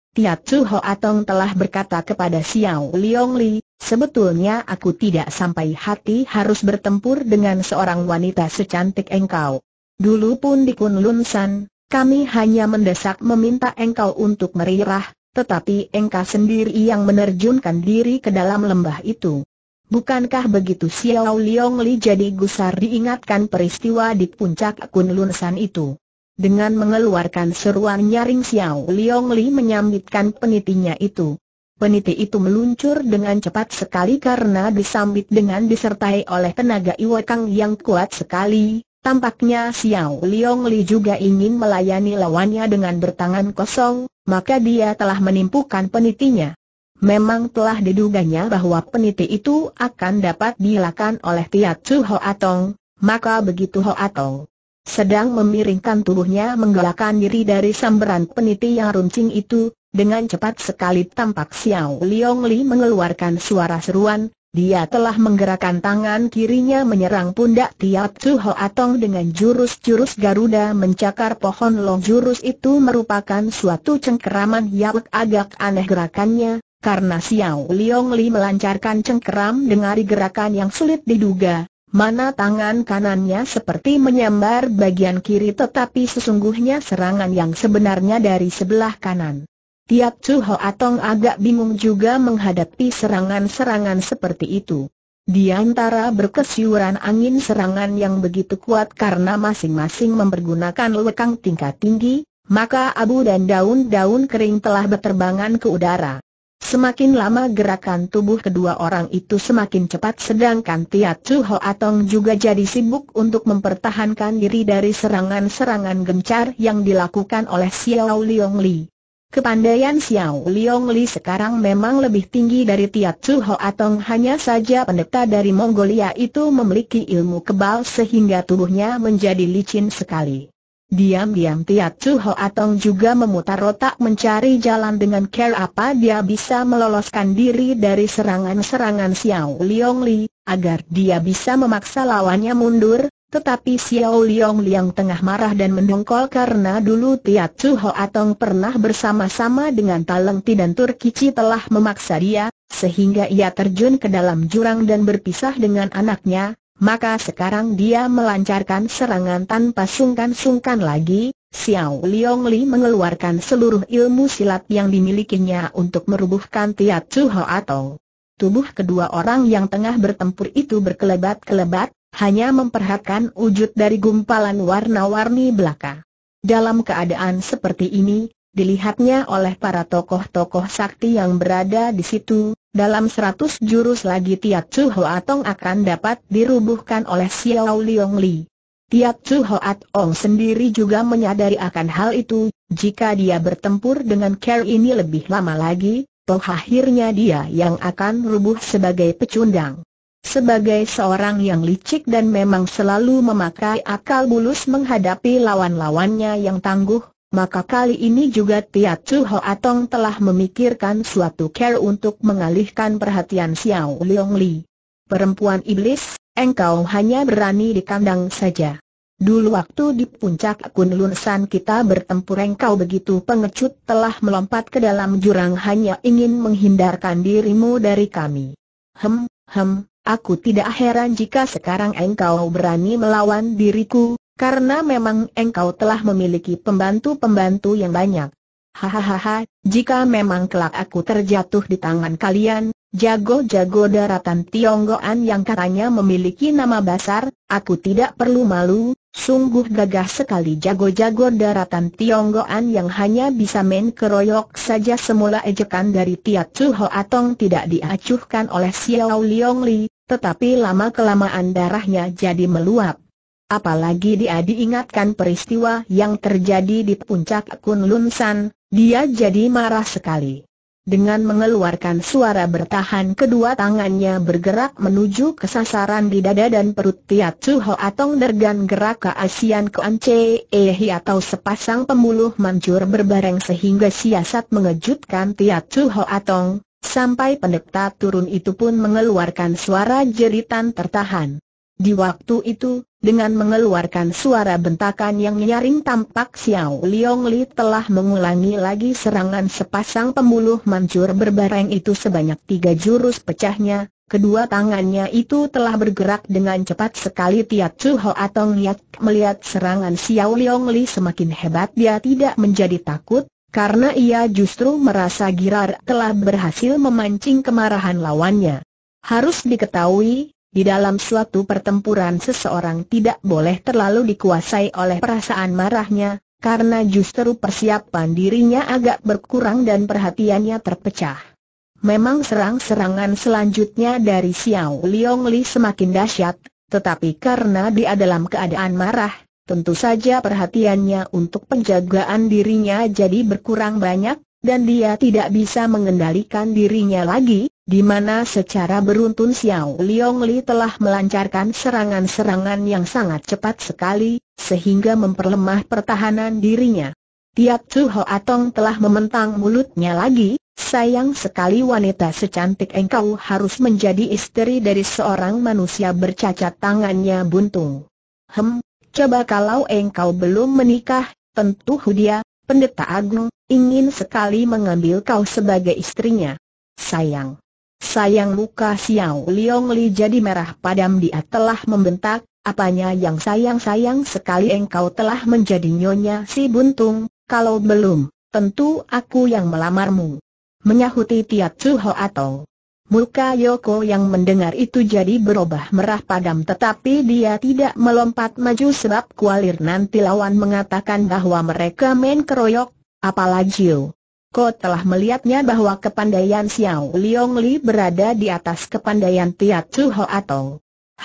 Ho Atong telah berkata kepada Xiao Liong Li, sebetulnya aku tidak sampai hati harus bertempur dengan seorang wanita secantik engkau. Dulu pun di Kunlun San, kami hanya mendesak meminta engkau untuk merirah, tetapi engkau sendiri yang menerjunkan diri ke dalam lembah itu. Bukankah begitu Xiao Liong Li jadi gusar diingatkan peristiwa di puncak Kunlun San itu? Dengan mengeluarkan seruan nyaring Xiao Liong Li menyambitkan penitinya itu. Peniti itu meluncur dengan cepat sekali karena disambit dengan disertai oleh tenaga Iwakang yang kuat sekali, Tampaknya Xiao Liong Li juga ingin melayani lawannya dengan bertangan kosong, maka dia telah menimpukan penitinya. Memang telah diduganya bahwa peniti itu akan dapat dilakukan oleh Tiat Chu Atong, maka begitu Hoatong sedang memiringkan tubuhnya menggelakkan diri dari sambaran peniti yang runcing itu, dengan cepat sekali tampak Xiao Liong Li mengeluarkan suara seruan, dia telah menggerakkan tangan kirinya menyerang pundak Tiap Chu Atong dengan jurus-jurus Garuda mencakar pohon long jurus itu merupakan suatu cengkeraman yang agak aneh gerakannya, karena Xiao Liong Li melancarkan cengkeram dengan gerakan yang sulit diduga, mana tangan kanannya seperti menyambar bagian kiri tetapi sesungguhnya serangan yang sebenarnya dari sebelah kanan. Tiap Chu Hoa agak bingung juga menghadapi serangan-serangan seperti itu. Di antara berkesiuran angin serangan yang begitu kuat karena masing-masing mempergunakan lekang tingkat tinggi, maka abu dan daun-daun kering telah berterbangan ke udara. Semakin lama gerakan tubuh kedua orang itu semakin cepat sedangkan Tiat Chu Hoa juga jadi sibuk untuk mempertahankan diri dari serangan-serangan gencar yang dilakukan oleh Xiao Liong Li. Kepandaian Xiao Liong Li sekarang memang lebih tinggi dari Tiat Chu Atong hanya saja pendeta dari Mongolia itu memiliki ilmu kebal sehingga tubuhnya menjadi licin sekali. Diam-diam Tiat Chu Atong juga memutar otak mencari jalan dengan care apa dia bisa meloloskan diri dari serangan-serangan Xiao Liong Li, agar dia bisa memaksa lawannya mundur, tetapi Xiao Liang Liang tengah marah dan mendongkol karena dulu Tiat Chu Atong pernah bersama-sama dengan Talenti dan Turkici telah memaksa dia, sehingga ia terjun ke dalam jurang dan berpisah dengan anaknya, maka sekarang dia melancarkan serangan tanpa sungkan-sungkan lagi, Xiao Liang Li mengeluarkan seluruh ilmu silat yang dimilikinya untuk merubuhkan Tiat Chu Atong. Tubuh kedua orang yang tengah bertempur itu berkelebat-kelebat, hanya memperhatikan wujud dari gumpalan warna-warni belaka. Dalam keadaan seperti ini, dilihatnya oleh para tokoh-tokoh sakti yang berada di situ, dalam seratus jurus lagi Tiat Chu Hoa Tong akan dapat dirubuhkan oleh Xiao Liong Li. Tiat Chu Hoa Tong sendiri juga menyadari akan hal itu, jika dia bertempur dengan Care ini lebih lama lagi, toh akhirnya dia yang akan rubuh sebagai pecundang. Sebagai seorang yang licik dan memang selalu memakai akal bulus menghadapi lawan-lawannya yang tangguh, maka kali ini juga Tia Chu Ho Atong telah memikirkan suatu care untuk mengalihkan perhatian Xiao Leong Li. Perempuan iblis, engkau hanya berani di kandang saja. Dulu waktu di puncak akun San kita bertempur engkau begitu pengecut telah melompat ke dalam jurang hanya ingin menghindarkan dirimu dari kami. Hem, hem, Aku tidak heran jika sekarang engkau berani melawan diriku, karena memang engkau telah memiliki pembantu-pembantu yang banyak. Hahaha, jika memang kelak aku terjatuh di tangan kalian, jago-jago daratan Tionggoan yang katanya memiliki nama besar, aku tidak perlu malu, sungguh gagah sekali jago-jago daratan Tionggoan yang hanya bisa main keroyok saja semula ejekan dari Tiat Chu Ho tidak diacuhkan oleh Xiao Liong Li, tetapi lama-kelamaan darahnya jadi meluap. Apalagi dia diingatkan peristiwa yang terjadi di puncak Kunlun San, dia jadi marah sekali. Dengan mengeluarkan suara bertahan kedua tangannya bergerak menuju ke sasaran di dada dan perut Tiat Chu Ho Atong Dergan gerak ke Asian Kuan Che Ehi atau sepasang pemuluh mancur berbareng sehingga siasat mengejutkan Tiat Chu Atong, Sampai pendeta turun itu pun mengeluarkan suara jeritan tertahan. Di waktu itu, dengan mengeluarkan suara bentakan yang nyaring tampak Xiao Liong Li telah mengulangi lagi serangan sepasang pembuluh mancur berbareng itu sebanyak tiga jurus pecahnya, kedua tangannya itu telah bergerak dengan cepat sekali Tiat Chu Ho atau Ngiak melihat serangan Xiao Liong Li semakin hebat dia tidak menjadi takut, karena ia justru merasa Girar telah berhasil memancing kemarahan lawannya. Harus diketahui, di dalam suatu pertempuran seseorang tidak boleh terlalu dikuasai oleh perasaan marahnya, karena justru persiapan dirinya agak berkurang dan perhatiannya terpecah. Memang serang-serangan selanjutnya dari Xiao Liong Li semakin dahsyat, tetapi karena dia dalam keadaan marah, tentu saja perhatiannya untuk penjagaan dirinya jadi berkurang banyak, dan dia tidak bisa mengendalikan dirinya lagi, di mana secara beruntun Xiao Liong Li telah melancarkan serangan-serangan yang sangat cepat sekali, sehingga memperlemah pertahanan dirinya. Tiap Chu Ho Tong telah mementang mulutnya lagi, Sayang sekali wanita secantik engkau harus menjadi istri dari seorang manusia bercacat tangannya buntung. Hem, Coba kalau engkau belum menikah, tentu Hudia, Pendeta Agung, ingin sekali mengambil kau sebagai istrinya. Sayang. Sayang muka Xiao Liong Li jadi merah padam dia telah membentak, apanya yang sayang-sayang sekali engkau telah menjadi nyonya si buntung, kalau belum, tentu aku yang melamarmu. Menyahuti Tiat suho atau Muka Yoko yang mendengar itu jadi berubah merah padam tetapi dia tidak melompat maju sebab kualir nanti lawan mengatakan bahwa mereka main keroyok, apalagi Yoko Ko telah melihatnya bahwa kepandaian Xiao Liong Li berada di atas kepandaian Tia Chu Ho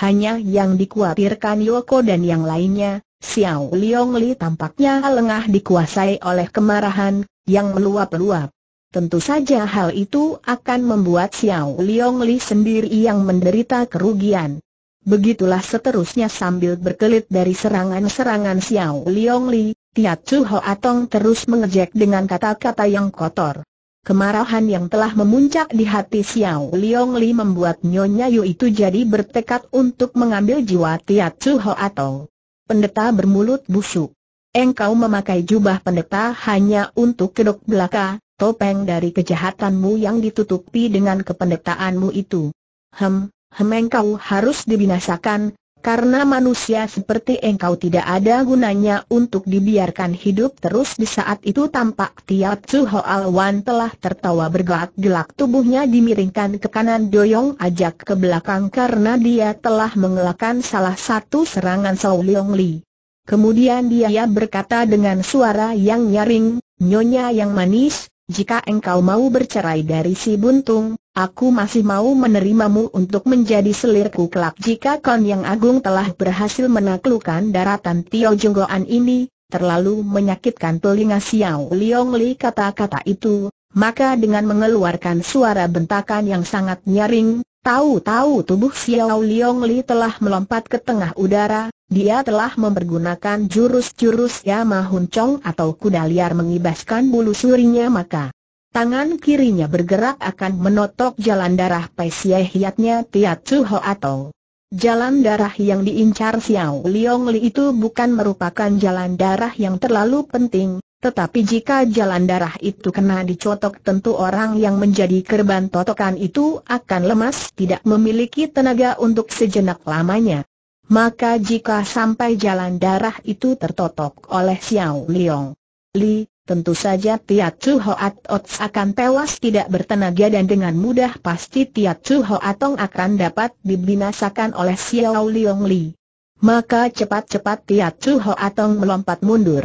Hanya yang dikhawatirkan Yoko dan yang lainnya, Xiao Liong Li tampaknya lengah dikuasai oleh kemarahan, yang meluap-luap. Tentu saja hal itu akan membuat Xiao Liong Li sendiri yang menderita kerugian. Begitulah seterusnya sambil berkelit dari serangan-serangan Xiao Liong Li, Tiat Chu Atong terus mengejek dengan kata-kata yang kotor. Kemarahan yang telah memuncak di hati Xiao Liong Li membuat Nyonya Yu itu jadi bertekad untuk mengambil jiwa Tiat Chu Atong. Pendeta bermulut busuk. Engkau memakai jubah pendeta hanya untuk kedok belaka, topeng dari kejahatanmu yang ditutupi dengan kependetaanmu itu. Hem, hem engkau harus dibinasakan, karena manusia seperti engkau tidak ada gunanya untuk dibiarkan hidup terus di saat itu tampak tiap Suho alwan telah tertawa bergelak-gelak tubuhnya dimiringkan ke kanan doyong ajak ke belakang karena dia telah mengelakkan salah satu serangan Sao Leong Li. Kemudian dia berkata dengan suara yang nyaring, Nyonya yang manis, jika engkau mau bercerai dari si Buntung, aku masih mau menerimamu untuk menjadi selirku kelak jika kon yang agung telah berhasil menaklukkan daratan Tio Junggoan ini, terlalu menyakitkan telinga Xiao Liong Li kata-kata itu, maka dengan mengeluarkan suara bentakan yang sangat nyaring, tahu-tahu tubuh Xiao Liong Li telah melompat ke tengah udara, dia telah mempergunakan jurus-jurus Yama Chong atau kuda liar mengibaskan bulu surinya maka Tangan kirinya bergerak akan menotok jalan darah Paisieh Hiatnya Tiat Suho atau Jalan darah yang diincar Xiao Liong Li itu bukan merupakan jalan darah yang terlalu penting, tetapi jika jalan darah itu kena dicotok tentu orang yang menjadi kerban totokan itu akan lemas tidak memiliki tenaga untuk sejenak lamanya maka jika sampai jalan darah itu tertotok oleh Xiao Liong Li, tentu saja Tiat Chu Hoat Ots akan tewas tidak bertenaga dan dengan mudah pasti Tiat Chu Hoatong akan dapat dibinasakan oleh Xiao Liong Li. Maka cepat-cepat Tiat Chu Hoatong melompat mundur.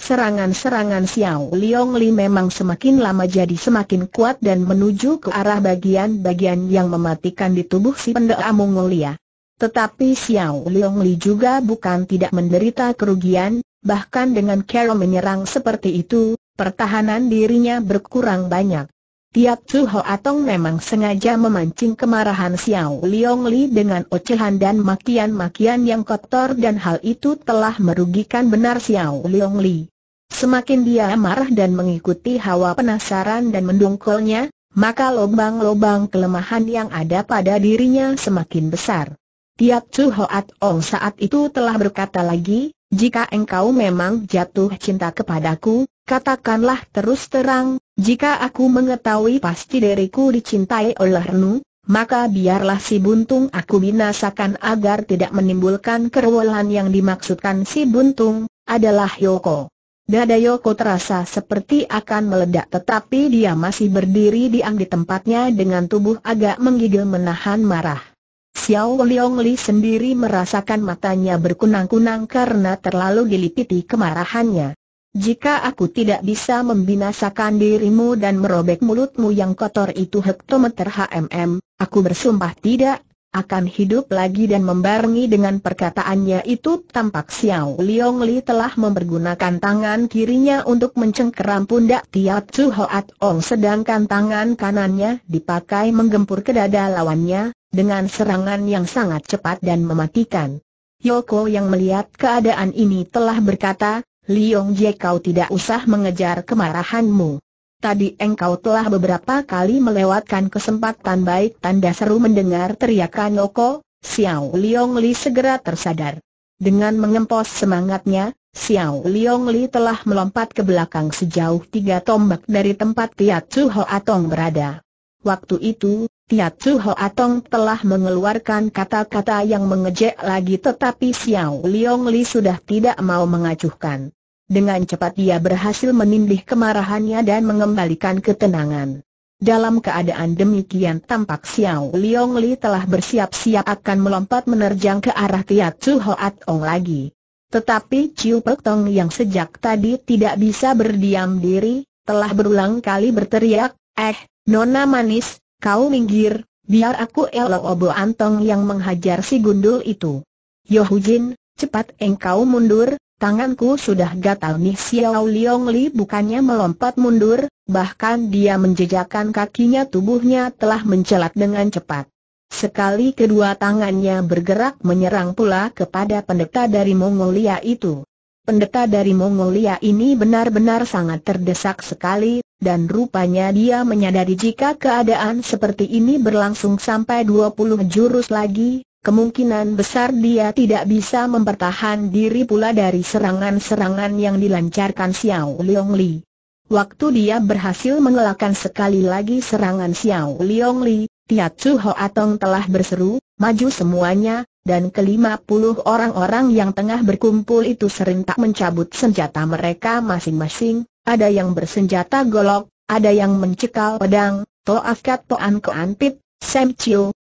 Serangan-serangan Xiao Liong Li memang semakin lama jadi semakin kuat dan menuju ke arah bagian-bagian yang mematikan di tubuh si pendek amungulia. Tetapi Xiao Leong Li juga bukan tidak menderita kerugian, bahkan dengan Carol menyerang seperti itu, pertahanan dirinya berkurang banyak. Tiap Chu Ho Atong memang sengaja memancing kemarahan Xiao Leong Li dengan ocehan dan makian-makian yang kotor dan hal itu telah merugikan benar Xiao Leong Li. Semakin dia marah dan mengikuti hawa penasaran dan mendongkolnya, maka lobang-lobang kelemahan yang ada pada dirinya semakin besar. Tiap Chu Hoat Ong saat itu telah berkata lagi, jika engkau memang jatuh cinta kepadaku, katakanlah terus terang, jika aku mengetahui pasti diriku dicintai oleh Renu, maka biarlah si buntung aku binasakan agar tidak menimbulkan kerewelan yang dimaksudkan si buntung, adalah Yoko. Dada Yoko terasa seperti akan meledak tetapi dia masih berdiri diam di tempatnya dengan tubuh agak menggigil menahan marah. Xiao Leong Li sendiri merasakan matanya berkunang-kunang karena terlalu dilipiti kemarahannya. Jika aku tidak bisa membinasakan dirimu dan merobek mulutmu yang kotor itu hektometer HMM, aku bersumpah tidak akan hidup lagi dan membarengi dengan perkataannya itu tampak Xiao Leong Li telah mempergunakan tangan kirinya untuk mencengkeram pundak Tiat Chu Hoat Ong sedangkan tangan kanannya dipakai menggempur ke dada lawannya, dengan serangan yang sangat cepat dan mematikan. Yoko yang melihat keadaan ini telah berkata, Liong Jie kau tidak usah mengejar kemarahanmu. Tadi engkau telah beberapa kali melewatkan kesempatan baik tanda seru mendengar teriakan Yoko, Xiao Liong Li segera tersadar. Dengan mengempos semangatnya, Xiao Liong Li telah melompat ke belakang sejauh tiga tombak dari tempat Tia Su Hoa Tong berada. Waktu itu, Tiatu ya Atong telah mengeluarkan kata-kata yang mengejek lagi tetapi Xiao Liong Li sudah tidak mau mengacuhkan. Dengan cepat dia berhasil menindih kemarahannya dan mengembalikan ketenangan. Dalam keadaan demikian tampak Xiao Liong Li telah bersiap-siap akan melompat menerjang ke arah Tiatu ya Atong lagi. Tetapi Ciu Pek Tong yang sejak tadi tidak bisa berdiam diri, telah berulang kali berteriak, eh, Nona Manis, Kau minggir, biar aku obo antong yang menghajar si gundul itu. Jin, cepat engkau mundur, tanganku sudah gatal nih Xiao Liong Li bukannya melompat mundur, bahkan dia menjejakkan kakinya tubuhnya telah mencelat dengan cepat. Sekali kedua tangannya bergerak menyerang pula kepada pendeta dari Mongolia itu. Pendeta dari Mongolia ini benar-benar sangat terdesak sekali, dan rupanya dia menyadari jika keadaan seperti ini berlangsung sampai 20 jurus lagi, kemungkinan besar dia tidak bisa mempertahan diri pula dari serangan-serangan yang dilancarkan Xiao Liong Li. Waktu dia berhasil mengelakkan sekali lagi serangan Xiao Liong Li, Tiat Chu Ho Atong telah berseru, maju semuanya, dan kelima puluh orang-orang yang tengah berkumpul itu serentak mencabut senjata mereka masing-masing, ada yang bersenjata golok, ada yang mencekal pedang, Toafkat Toan keantip, Sam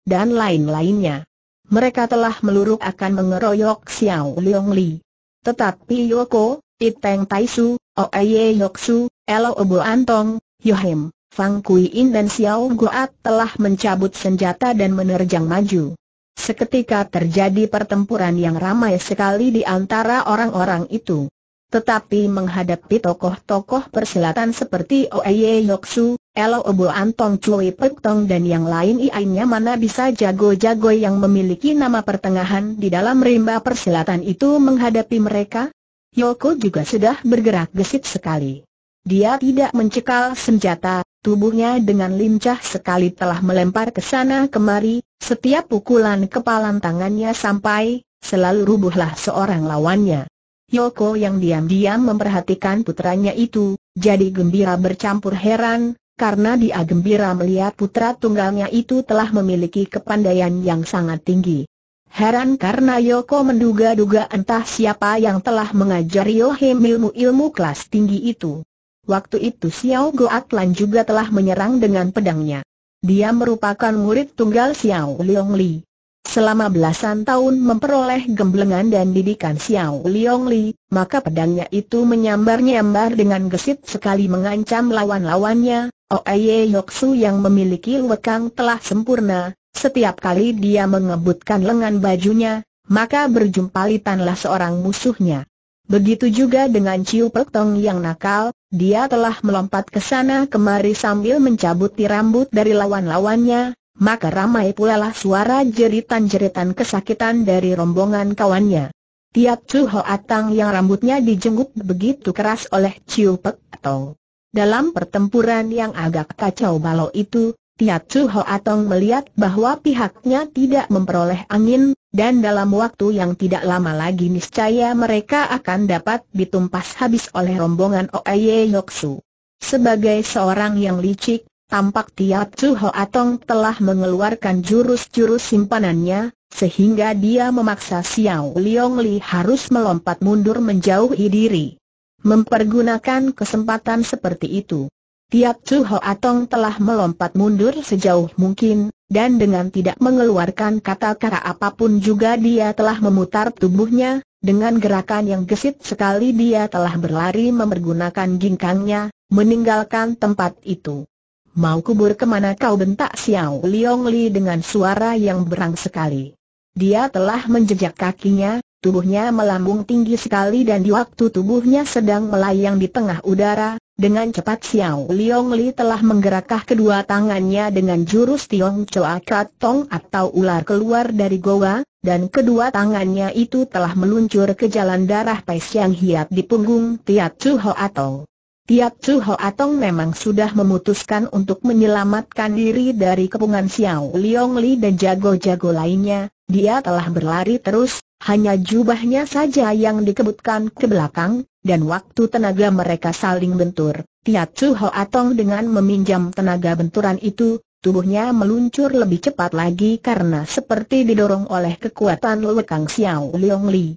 dan lain-lainnya. Mereka telah meluruk akan mengeroyok Xiao Leong Li. Tetapi Yoko, Iteng Taisu, Oeye Yoksu, Elo Obo Antong, Yohim, Fang Kui In dan Xiao Goat telah mencabut senjata dan menerjang maju. Seketika terjadi pertempuran yang ramai sekali di antara orang-orang itu. Tetapi menghadapi tokoh-tokoh persilatan seperti Oeye Yoksu, Elo Obo Antong Chui Pek Tong dan yang lain iainya mana bisa jago-jago yang memiliki nama pertengahan di dalam rimba persilatan itu menghadapi mereka? Yoko juga sudah bergerak gesit sekali. Dia tidak mencekal senjata, tubuhnya dengan lincah sekali telah melempar ke sana kemari, setiap pukulan kepalan tangannya sampai, selalu rubuhlah seorang lawannya. Yoko yang diam-diam memperhatikan putranya itu, jadi gembira bercampur heran, karena dia gembira melihat putra tunggalnya itu telah memiliki kepandaian yang sangat tinggi. Heran karena Yoko menduga-duga entah siapa yang telah mengajari Yohim ilmu-ilmu kelas tinggi itu. Waktu itu Xiao Goatlan juga telah menyerang dengan pedangnya. Dia merupakan murid tunggal Xiao Leong Li. Selama belasan tahun memperoleh gemblengan dan didikan Xiao Liong Li, maka pedangnya itu menyambar-nyambar dengan gesit sekali mengancam lawan-lawannya. Oeye oh Yoksu yang memiliki lekang telah sempurna, setiap kali dia mengebutkan lengan bajunya, maka berjumpalitanlah seorang musuhnya. Begitu juga dengan Ciu Pertong yang nakal, dia telah melompat ke sana kemari sambil mencabut rambut dari lawan-lawannya, maka ramai pula lah suara jeritan-jeritan kesakitan dari rombongan kawannya. Tiap Chu Atang yang rambutnya dijenguk begitu keras oleh Chiu Pek Tong. Dalam pertempuran yang agak kacau balau itu, Tiap Chu Atong melihat bahwa pihaknya tidak memperoleh angin, dan dalam waktu yang tidak lama lagi niscaya mereka akan dapat ditumpas habis oleh rombongan Oye Yoksu. Sebagai seorang yang licik, tampak Tiap Chu Ho Atong telah mengeluarkan jurus-jurus simpanannya, sehingga dia memaksa Xiao Liong Li harus melompat mundur menjauhi diri. Mempergunakan kesempatan seperti itu. Tiap Chu Ho Atong telah melompat mundur sejauh mungkin, dan dengan tidak mengeluarkan kata-kata apapun juga dia telah memutar tubuhnya, dengan gerakan yang gesit sekali dia telah berlari mempergunakan ginkangnya, meninggalkan tempat itu. Mau kubur kemana kau bentak Xiao Liong Li dengan suara yang berang sekali. Dia telah menjejak kakinya, tubuhnya melambung tinggi sekali dan di waktu tubuhnya sedang melayang di tengah udara, dengan cepat Xiao Liong Li telah menggerakkan kedua tangannya dengan jurus Tiong Choa Katong atau ular keluar dari goa, dan kedua tangannya itu telah meluncur ke jalan darah Pais yang hiat di punggung Tiat Chu Ho atau Tiap Chu Ho Atong memang sudah memutuskan untuk menyelamatkan diri dari kepungan Xiao Liong Li dan jago-jago lainnya, dia telah berlari terus, hanya jubahnya saja yang dikebutkan ke belakang, dan waktu tenaga mereka saling bentur, Tiap Chu Ho Atong dengan meminjam tenaga benturan itu, tubuhnya meluncur lebih cepat lagi karena seperti didorong oleh kekuatan Kang Xiao Liong Li.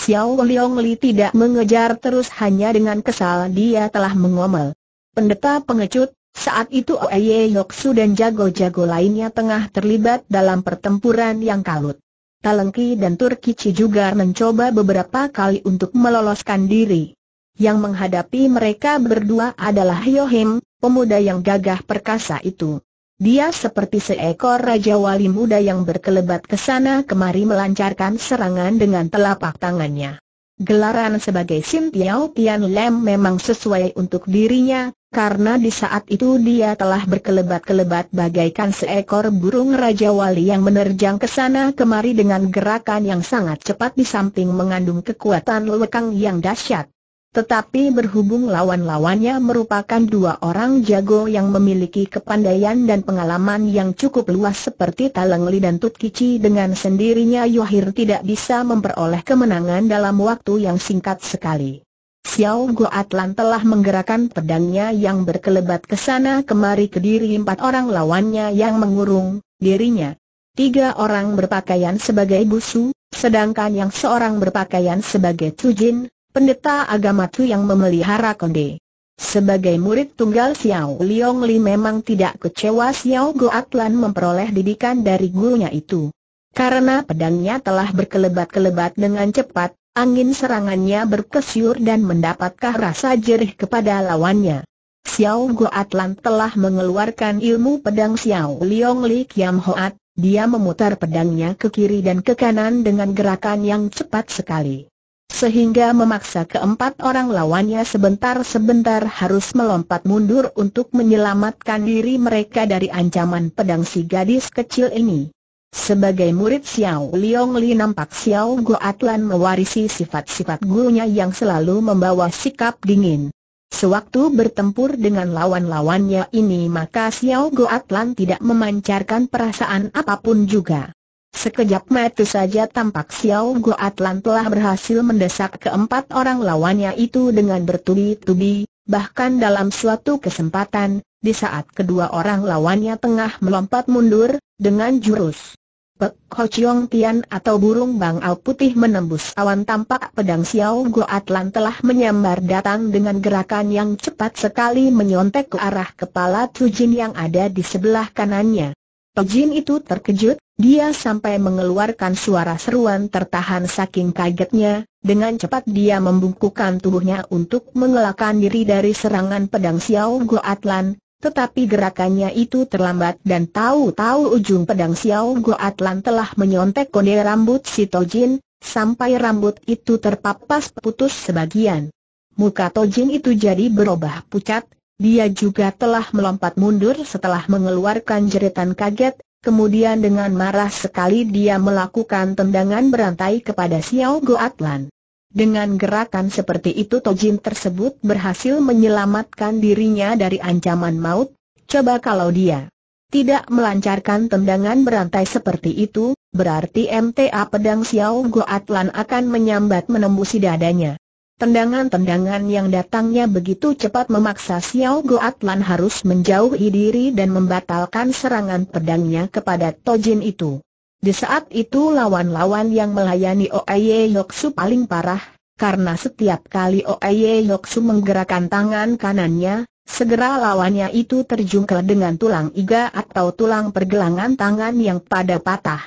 Xiao Liong Li tidak mengejar terus hanya dengan kesal dia telah mengomel. Pendeta pengecut, saat itu Oeye Yoksu dan jago-jago lainnya tengah terlibat dalam pertempuran yang kalut. Talengki dan Turkici juga mencoba beberapa kali untuk meloloskan diri. Yang menghadapi mereka berdua adalah Yohim, pemuda yang gagah perkasa itu. Dia seperti seekor raja wali muda yang berkelebat ke sana kemari melancarkan serangan dengan telapak tangannya. Gelaran sebagai Sim Tiao Tian Lem memang sesuai untuk dirinya, karena di saat itu dia telah berkelebat-kelebat bagaikan seekor burung raja wali yang menerjang ke sana kemari dengan gerakan yang sangat cepat di samping mengandung kekuatan lekang yang dahsyat. Tetapi berhubung lawan-lawannya merupakan dua orang jago yang memiliki kepandaian dan pengalaman yang cukup luas seperti Talengli dan Tut dengan sendirinya Yohir tidak bisa memperoleh kemenangan dalam waktu yang singkat sekali. Xiao Goatlan telah menggerakkan pedangnya yang berkelebat ke sana kemari ke diri empat orang lawannya yang mengurung dirinya. Tiga orang berpakaian sebagai busu, sedangkan yang seorang berpakaian sebagai cujin, pendeta agama Tu yang memelihara konde. Sebagai murid tunggal Xiao Liong Li memang tidak kecewa Xiao Atlan memperoleh didikan dari gurunya itu. Karena pedangnya telah berkelebat-kelebat dengan cepat, angin serangannya berkesyur dan mendapatkan rasa jerih kepada lawannya. Xiao Atlan telah mengeluarkan ilmu pedang Xiao Liong Li Kiam Hoat, dia memutar pedangnya ke kiri dan ke kanan dengan gerakan yang cepat sekali sehingga memaksa keempat orang lawannya sebentar-sebentar harus melompat mundur untuk menyelamatkan diri mereka dari ancaman pedang si gadis kecil ini. Sebagai murid Xiao Liong Li nampak Xiao Guatlan mewarisi sifat-sifat gurunya yang selalu membawa sikap dingin. Sewaktu bertempur dengan lawan-lawannya ini maka Xiao Guatlan tidak memancarkan perasaan apapun juga. Sekejap mata saja tampak Xiao Guatlan telah berhasil mendesak keempat orang lawannya itu dengan bertubi-tubi, bahkan dalam suatu kesempatan, di saat kedua orang lawannya tengah melompat mundur, dengan jurus Pek Ho Chiong Tian atau burung bangau putih menembus awan tampak pedang Xiao Guatlan telah menyambar datang dengan gerakan yang cepat sekali menyontek ke arah kepala Tujin yang ada di sebelah kanannya. Tujin itu terkejut, dia sampai mengeluarkan suara seruan tertahan saking kagetnya, dengan cepat dia membungkukan tubuhnya untuk mengelakkan diri dari serangan pedang Xiao Guo Atlan, tetapi gerakannya itu terlambat dan tahu-tahu ujung pedang Xiao Guo Atlan telah menyontek kode rambut si Tojin, sampai rambut itu terpapas putus sebagian. Muka Tojin itu jadi berubah pucat, dia juga telah melompat mundur setelah mengeluarkan jeritan kaget, Kemudian dengan marah sekali dia melakukan tendangan berantai kepada Xiao Goatlan. Dengan gerakan seperti itu Tojin tersebut berhasil menyelamatkan dirinya dari ancaman maut, coba kalau dia tidak melancarkan tendangan berantai seperti itu, berarti MTA pedang Xiao Goatlan akan menyambat menembusi dadanya. Tendangan-tendangan yang datangnya begitu cepat memaksa Xiao Goatlan harus menjauhi diri dan membatalkan serangan pedangnya kepada Tojin itu. Di saat itu lawan-lawan yang melayani Oaye Yoksu paling parah, karena setiap kali Oaye Yoksu menggerakkan tangan kanannya, segera lawannya itu terjungkel dengan tulang iga atau tulang pergelangan tangan yang pada patah.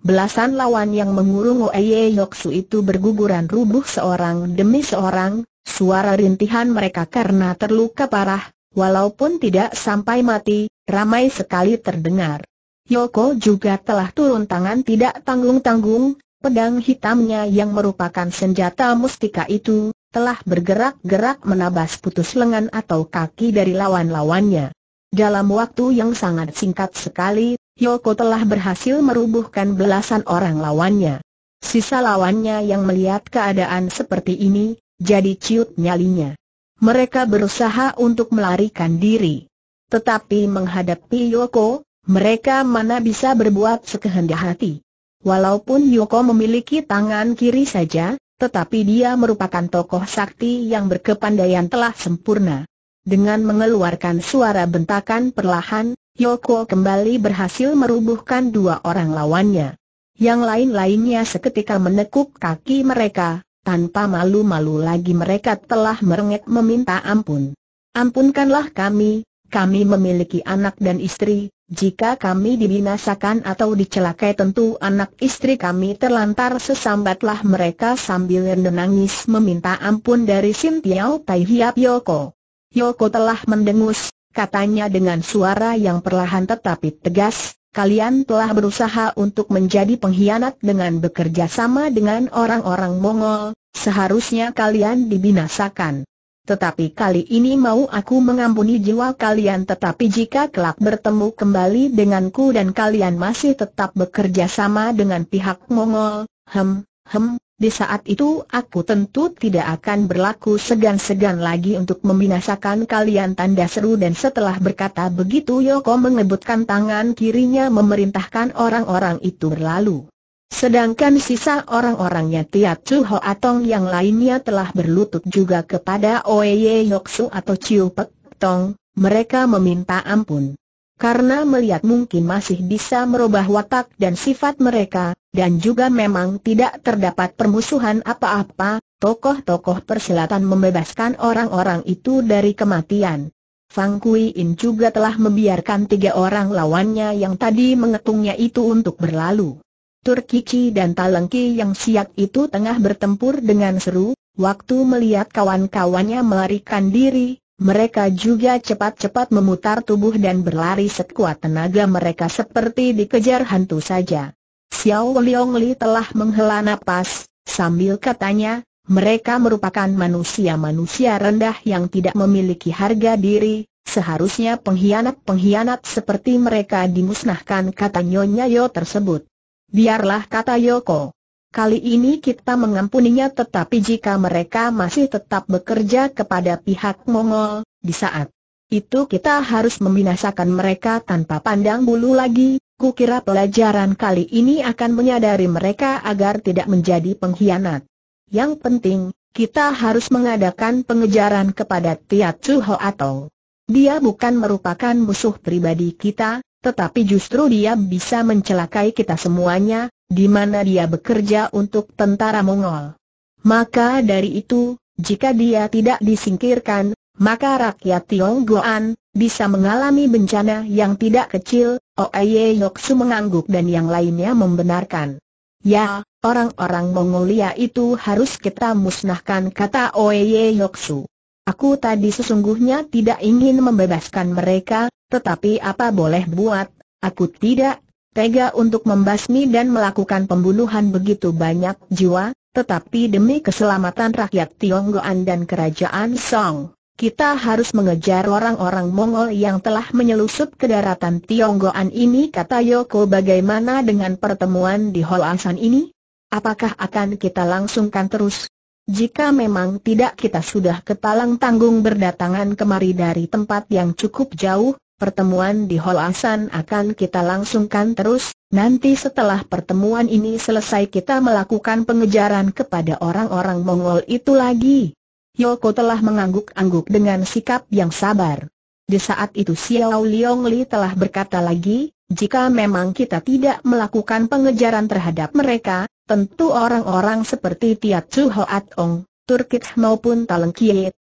Belasan lawan yang mengurung Oeye Yoksu itu berguguran rubuh seorang demi seorang, suara rintihan mereka karena terluka parah, walaupun tidak sampai mati, ramai sekali terdengar. Yoko juga telah turun tangan tidak tanggung-tanggung, pedang hitamnya yang merupakan senjata mustika itu, telah bergerak-gerak menabas putus lengan atau kaki dari lawan-lawannya. Dalam waktu yang sangat singkat sekali, Yoko telah berhasil merubuhkan belasan orang lawannya. Sisa lawannya yang melihat keadaan seperti ini, jadi ciut nyalinya. Mereka berusaha untuk melarikan diri. Tetapi menghadapi Yoko, mereka mana bisa berbuat sekehendak hati. Walaupun Yoko memiliki tangan kiri saja, tetapi dia merupakan tokoh sakti yang berkepandaian telah sempurna. Dengan mengeluarkan suara bentakan perlahan, Yoko kembali berhasil merubuhkan dua orang lawannya. Yang lain-lainnya seketika menekuk kaki mereka, tanpa malu-malu lagi mereka telah merengek meminta ampun. Ampunkanlah kami, kami memiliki anak dan istri, jika kami dibinasakan atau dicelakai tentu anak istri kami terlantar sesambatlah mereka sambil menangis meminta ampun dari Sintiau Taihiap Yoko. Yoko telah mendengus, katanya dengan suara yang perlahan tetapi tegas, kalian telah berusaha untuk menjadi pengkhianat dengan bekerja sama dengan orang-orang Mongol, seharusnya kalian dibinasakan. Tetapi kali ini mau aku mengampuni jiwa kalian tetapi jika kelak bertemu kembali denganku dan kalian masih tetap bekerja sama dengan pihak Mongol, hem, hem, di saat itu aku tentu tidak akan berlaku segan-segan lagi untuk membinasakan kalian tanda seru dan setelah berkata begitu Yoko mengebutkan tangan kirinya memerintahkan orang-orang itu berlalu. Sedangkan sisa orang-orangnya Tia Chu Ho Atong yang lainnya telah berlutut juga kepada Oye Yoksu atau Chiu Pek Tong, mereka meminta ampun karena melihat mungkin masih bisa merubah watak dan sifat mereka, dan juga memang tidak terdapat permusuhan apa-apa, tokoh-tokoh persilatan membebaskan orang-orang itu dari kematian. Fang Kui In juga telah membiarkan tiga orang lawannya yang tadi mengetungnya itu untuk berlalu. Turkici dan Talengki yang siap itu tengah bertempur dengan seru, waktu melihat kawan-kawannya melarikan diri, mereka juga cepat-cepat memutar tubuh dan berlari sekuat tenaga mereka seperti dikejar hantu saja. Xiao Liong Li telah menghela nafas, sambil katanya, mereka merupakan manusia-manusia rendah yang tidak memiliki harga diri, seharusnya pengkhianat-pengkhianat seperti mereka dimusnahkan kata Nyonya Yo tersebut. Biarlah kata Yoko. Kali ini kita mengampuninya tetapi jika mereka masih tetap bekerja kepada pihak Mongol, di saat itu kita harus membinasakan mereka tanpa pandang bulu lagi, kukira pelajaran kali ini akan menyadari mereka agar tidak menjadi pengkhianat. Yang penting, kita harus mengadakan pengejaran kepada Tia Tsu Ho atau dia bukan merupakan musuh pribadi kita, tetapi justru dia bisa mencelakai kita semuanya, di mana dia bekerja untuk tentara Mongol. Maka dari itu, jika dia tidak disingkirkan, maka rakyat Tionggoan bisa mengalami bencana yang tidak kecil, Oeye Yoksu mengangguk dan yang lainnya membenarkan. Ya, orang-orang Mongolia itu harus kita musnahkan kata Oeye Yoksu. Aku tadi sesungguhnya tidak ingin membebaskan mereka, tetapi apa boleh buat, aku tidak tega untuk membasmi dan melakukan pembunuhan begitu banyak jiwa, tetapi demi keselamatan rakyat Tionggoan dan kerajaan Song, kita harus mengejar orang-orang Mongol yang telah menyelusup ke daratan Tionggoan ini kata Yoko bagaimana dengan pertemuan di Holasan ini? Apakah akan kita langsungkan terus? Jika memang tidak kita sudah ketalang tanggung berdatangan kemari dari tempat yang cukup jauh, pertemuan di Hall Asan akan kita langsungkan terus, nanti setelah pertemuan ini selesai kita melakukan pengejaran kepada orang-orang Mongol itu lagi. Yoko telah mengangguk-angguk dengan sikap yang sabar. Di saat itu Xiao Liong Li telah berkata lagi, jika memang kita tidak melakukan pengejaran terhadap mereka, tentu orang-orang seperti Tiat Chu Hoat Ong, Turkit maupun Taleng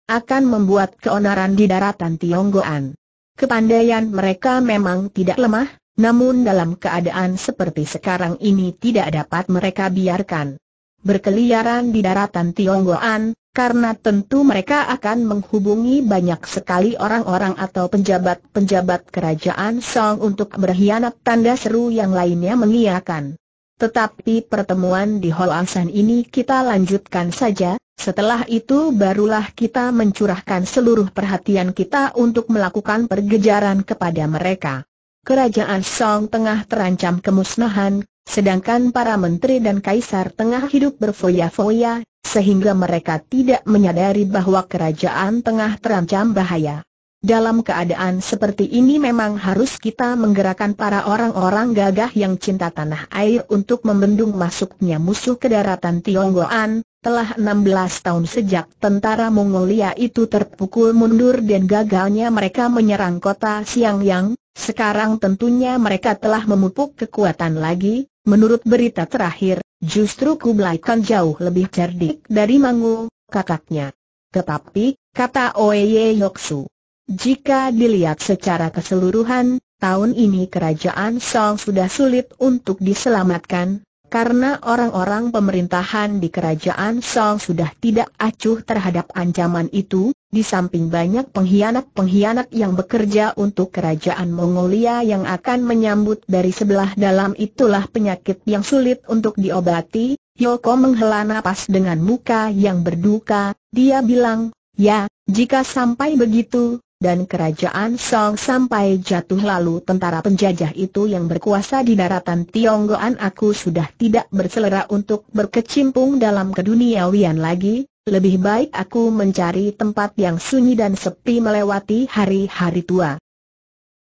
akan membuat keonaran di daratan Tionggoan. Kepandaian mereka memang tidak lemah, namun dalam keadaan seperti sekarang ini tidak dapat mereka biarkan berkeliaran di daratan Tionggoan, karena tentu mereka akan menghubungi banyak sekali orang-orang atau penjabat-penjabat kerajaan Song untuk berkhianat tanda seru yang lainnya mengiakan. Tetapi pertemuan di Holasan ini kita lanjutkan saja, setelah itu barulah kita mencurahkan seluruh perhatian kita untuk melakukan pergejaran kepada mereka. Kerajaan Song tengah terancam kemusnahan, sedangkan para menteri dan kaisar tengah hidup berfoya-foya, sehingga mereka tidak menyadari bahwa kerajaan tengah terancam bahaya. Dalam keadaan seperti ini memang harus kita menggerakkan para orang-orang gagah yang cinta tanah air untuk membendung masuknya musuh ke daratan Tionggoan, telah 16 tahun sejak tentara Mongolia itu terpukul mundur dan gagalnya mereka menyerang kota Xiangyang, sekarang tentunya mereka telah memupuk kekuatan lagi, menurut berita terakhir, justru Kublai Khan jauh lebih cerdik dari Mangu, kakaknya. Tetapi, kata Oye Yoksu, jika dilihat secara keseluruhan, tahun ini kerajaan Song sudah sulit untuk diselamatkan, karena orang-orang pemerintahan di kerajaan Song sudah tidak acuh terhadap ancaman itu, di samping banyak pengkhianat-pengkhianat yang bekerja untuk kerajaan Mongolia yang akan menyambut dari sebelah dalam itulah penyakit yang sulit untuk diobati, Yoko menghela napas dengan muka yang berduka, dia bilang, ya, jika sampai begitu, dan kerajaan Song sampai jatuh lalu tentara penjajah itu yang berkuasa di daratan Tionggoan aku sudah tidak berselera untuk berkecimpung dalam keduniawian lagi, lebih baik aku mencari tempat yang sunyi dan sepi melewati hari-hari tua.